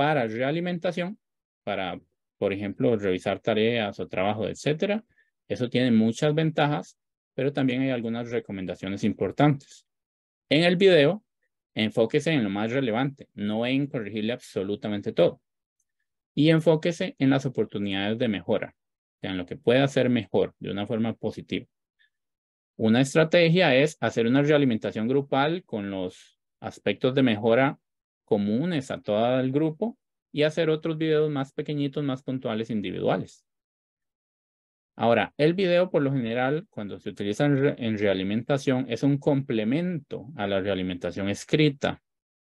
para realimentación, para, por ejemplo, revisar tareas o trabajo, etcétera. Eso tiene muchas ventajas, pero también hay algunas recomendaciones importantes. En el video, enfóquese en lo más relevante, no en corregirle absolutamente todo. Y enfóquese en las oportunidades de mejora, en lo que puede hacer mejor de una forma positiva. Una estrategia es hacer una realimentación grupal con los aspectos de mejora comunes a todo el grupo y hacer otros videos más pequeñitos, más puntuales, individuales. Ahora, el video por lo general, cuando se utiliza en, realimentación, es un complemento a la realimentación escrita.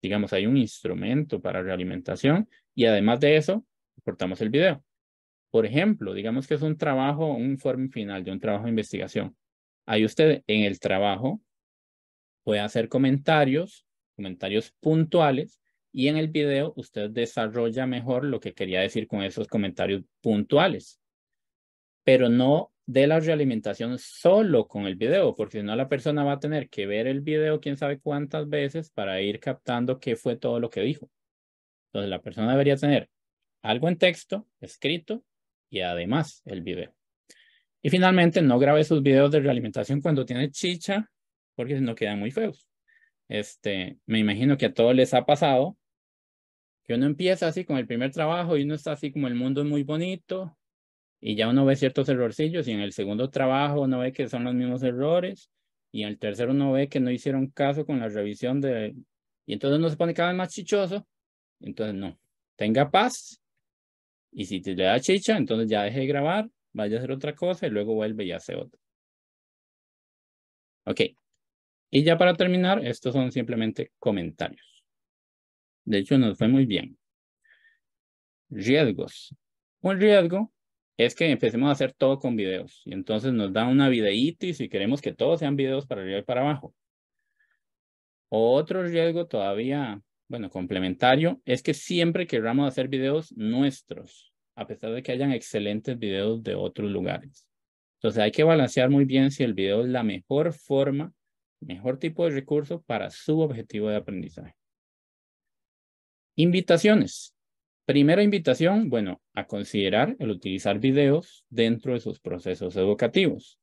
Digamos, hay un instrumento para realimentación y además de eso, cortamos el video. Por ejemplo, digamos que es un trabajo, un informe final de un trabajo de investigación. Ahí usted en el trabajo puede hacer comentarios, comentarios puntuales y en el video usted desarrolla mejor lo que quería decir con esos comentarios puntuales, pero no de la realimentación solo con el video, porque si no la persona va a tener que ver el video quién sabe cuántas veces para ir captando qué fue todo lo que dijo. Entonces la persona debería tener algo en texto, escrito y además el video. Y finalmente, no grabe sus videos de realimentación cuando tiene chicha, porque si no quedan muy feos. Este, me imagino que a todos les ha pasado que uno empieza así con el primer trabajo y uno está así como el mundo es muy bonito y ya uno ve ciertos errorcillos y en el segundo trabajo uno ve que son los mismos errores y en el tercero uno ve que no hicieron caso con la revisión de... Y entonces uno se pone cada vez más chichoso. Entonces no, tenga paz y si te le da chicha, entonces ya deje de grabar, vaya a hacer otra cosa y luego vuelve y hace otra. Ok. Y ya para terminar, estos son simplemente comentarios. De hecho, nos fue muy bien. Riesgos. Un riesgo es que empecemos a hacer todo con videos. Y entonces nos da una videíta y si queremos que todos sean videos para arriba y para abajo. Otro riesgo todavía, bueno, complementario, es que siempre queramos hacer videos nuestros, a pesar de que hayan excelentes videos de otros lugares. Entonces hay que balancear muy bien si el video es la mejor forma, mejor tipo de recurso para su objetivo de aprendizaje. Invitaciones. Primera invitación, bueno, a considerar el utilizar videos dentro de sus procesos educativos.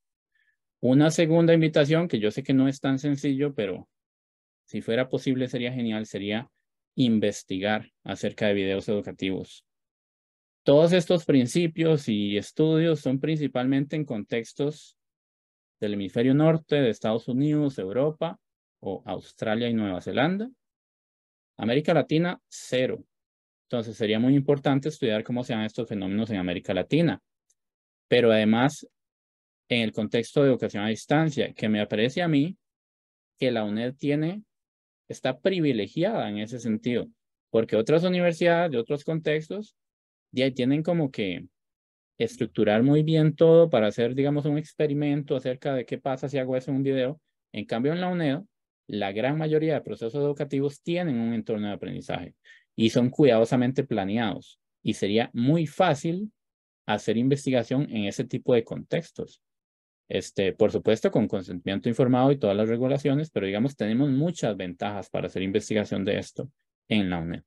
Una segunda invitación, que yo sé que no es tan sencillo, pero si fuera posible sería genial, sería investigar acerca de videos educativos. Todos estos principios y estudios son principalmente en contextos del hemisferio norte de Estados Unidos, Europa o Australia y Nueva Zelanda, América Latina, cero. Entonces sería muy importante estudiar cómo se dan estos fenómenos en América Latina. Pero además, en el contexto de educación a distancia, que me parece a mí que la UNED tiene, está privilegiada en ese sentido, porque otras universidades de otros contextos ya tienen como que estructurar muy bien todo para hacer, digamos, un experimento acerca de qué pasa si hago eso en un video. En cambio, en la UNED la gran mayoría de procesos educativos tienen un entorno de aprendizaje y son cuidadosamente planeados. Y sería muy fácil hacer investigación en ese tipo de contextos. Este, por supuesto, con consentimiento informado y todas las regulaciones, pero digamos, tenemos muchas ventajas para hacer investigación de esto en la UNED.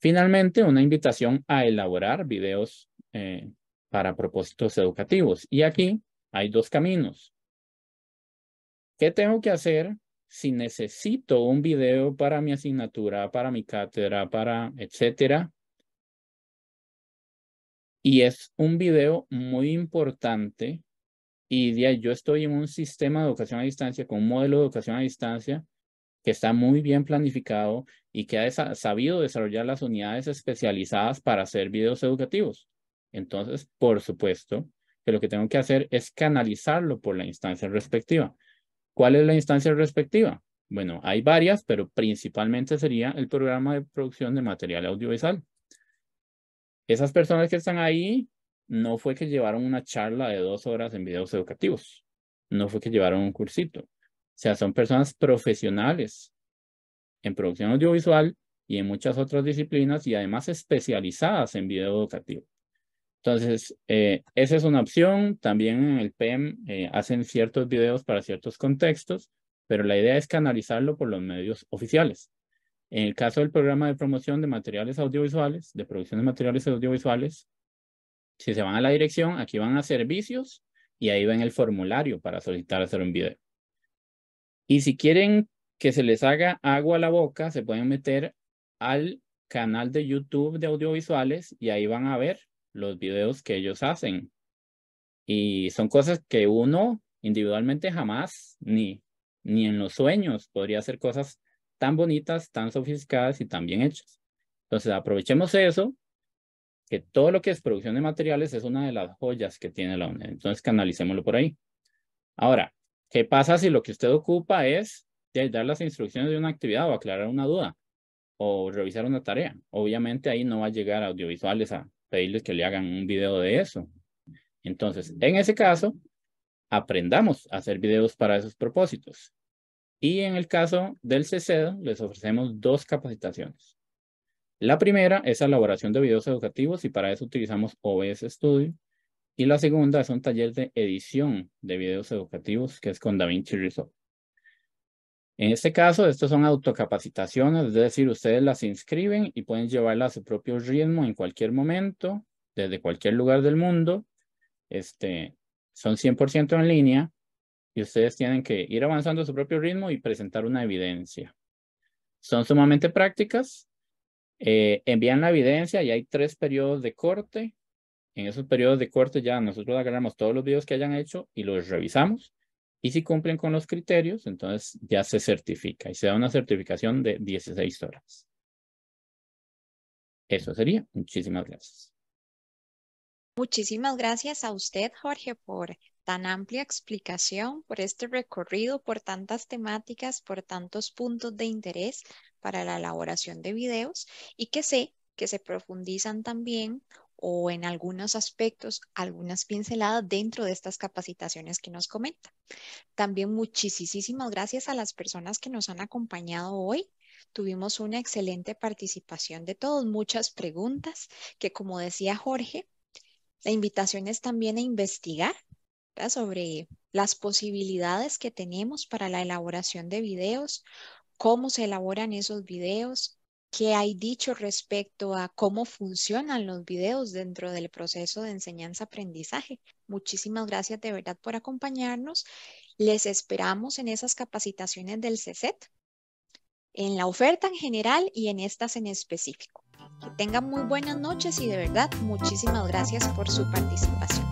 Finalmente, una invitación a elaborar videos eh, para propósitos educativos. Y aquí hay dos caminos. ¿Qué tengo que hacer si necesito un video para mi asignatura, para mi cátedra, para etcétera? Y es un video muy importante y yo estoy en un sistema de educación a distancia, con un modelo de educación a distancia que está muy bien planificado y que ha sabido desarrollar las unidades especializadas para hacer videos educativos. Entonces, por supuesto, que lo que tengo que hacer es canalizarlo por la instancia respectiva. ¿Cuál es la instancia respectiva? Bueno, hay varias, pero principalmente sería el programa de producción de material audiovisual. Esas personas que están ahí no fue que llevaron una charla de dos horas en videos educativos, no fue que llevaron un cursito. O sea, son personas profesionales en producción audiovisual y en muchas otras disciplinas y además especializadas en video educativo. Entonces, eh, esa es una opción. También en el PEM eh, hacen ciertos videos para ciertos contextos, pero la idea es canalizarlo por los medios oficiales. En el caso del programa de promoción de materiales audiovisuales, de producción de materiales audiovisuales, si se van a la dirección, aquí van a servicios y ahí ven el formulario para solicitar hacer un video. Y si quieren que se les haga agua a la boca, se pueden meter al canal de YouTube de audiovisuales y ahí van a ver los videos que ellos hacen. Y son cosas que uno individualmente jamás, ni, ni en los sueños, podría hacer cosas tan bonitas, tan sofisticadas y tan bien hechas. Entonces, aprovechemos eso, que todo lo que es producción de materiales es una de las joyas que tiene la UNED. Entonces, canalicémoslo por ahí. Ahora, ¿qué pasa si lo que usted ocupa es dar las instrucciones de una actividad o aclarar una duda o revisar una tarea? Obviamente ahí no va a llegar audiovisuales a, pedirles que le hagan un video de eso. Entonces, en ese caso, aprendamos a hacer videos para esos propósitos. Y en el caso del CCED, les ofrecemos dos capacitaciones. La primera es elaboración de videos educativos y para eso utilizamos OBS Studio. Y la segunda es un taller de edición de videos educativos que es con DaVinci Resolve. En este caso, estas son autocapacitaciones, es decir, ustedes las inscriben y pueden llevarlas a su propio ritmo en cualquier momento, desde cualquier lugar del mundo. Este, son 100% en línea y ustedes tienen que ir avanzando a su propio ritmo y presentar una evidencia. Son sumamente prácticas. Eh, envían la evidencia y hay tres periodos de corte. En esos periodos de corte ya nosotros agarramos todos los videos que hayan hecho y los revisamos y si cumplen con los criterios, entonces ya se certifica y se da una certificación de 16 horas. Eso sería. Muchísimas gracias. Muchísimas gracias a usted, Jorge, por tan amplia explicación, por este recorrido, por tantas temáticas, por tantos puntos de interés para la elaboración de videos y que sé que se profundizan también o en algunos aspectos algunas pinceladas dentro de estas capacitaciones que nos comenta. También muchísimas gracias a las personas que nos han acompañado hoy. Tuvimos una excelente participación de todos, muchas preguntas que como decía Jorge, la invitación es también a investigar sobre las posibilidades que tenemos para la elaboración de videos, cómo se elaboran esos videos, ¿Qué hay dicho respecto a cómo funcionan los videos dentro del proceso de enseñanza-aprendizaje? Muchísimas gracias de verdad por acompañarnos. Les esperamos en esas capacitaciones del CESET, en la oferta en general y en estas en específico. Que tengan muy buenas noches y de verdad muchísimas gracias por su participación.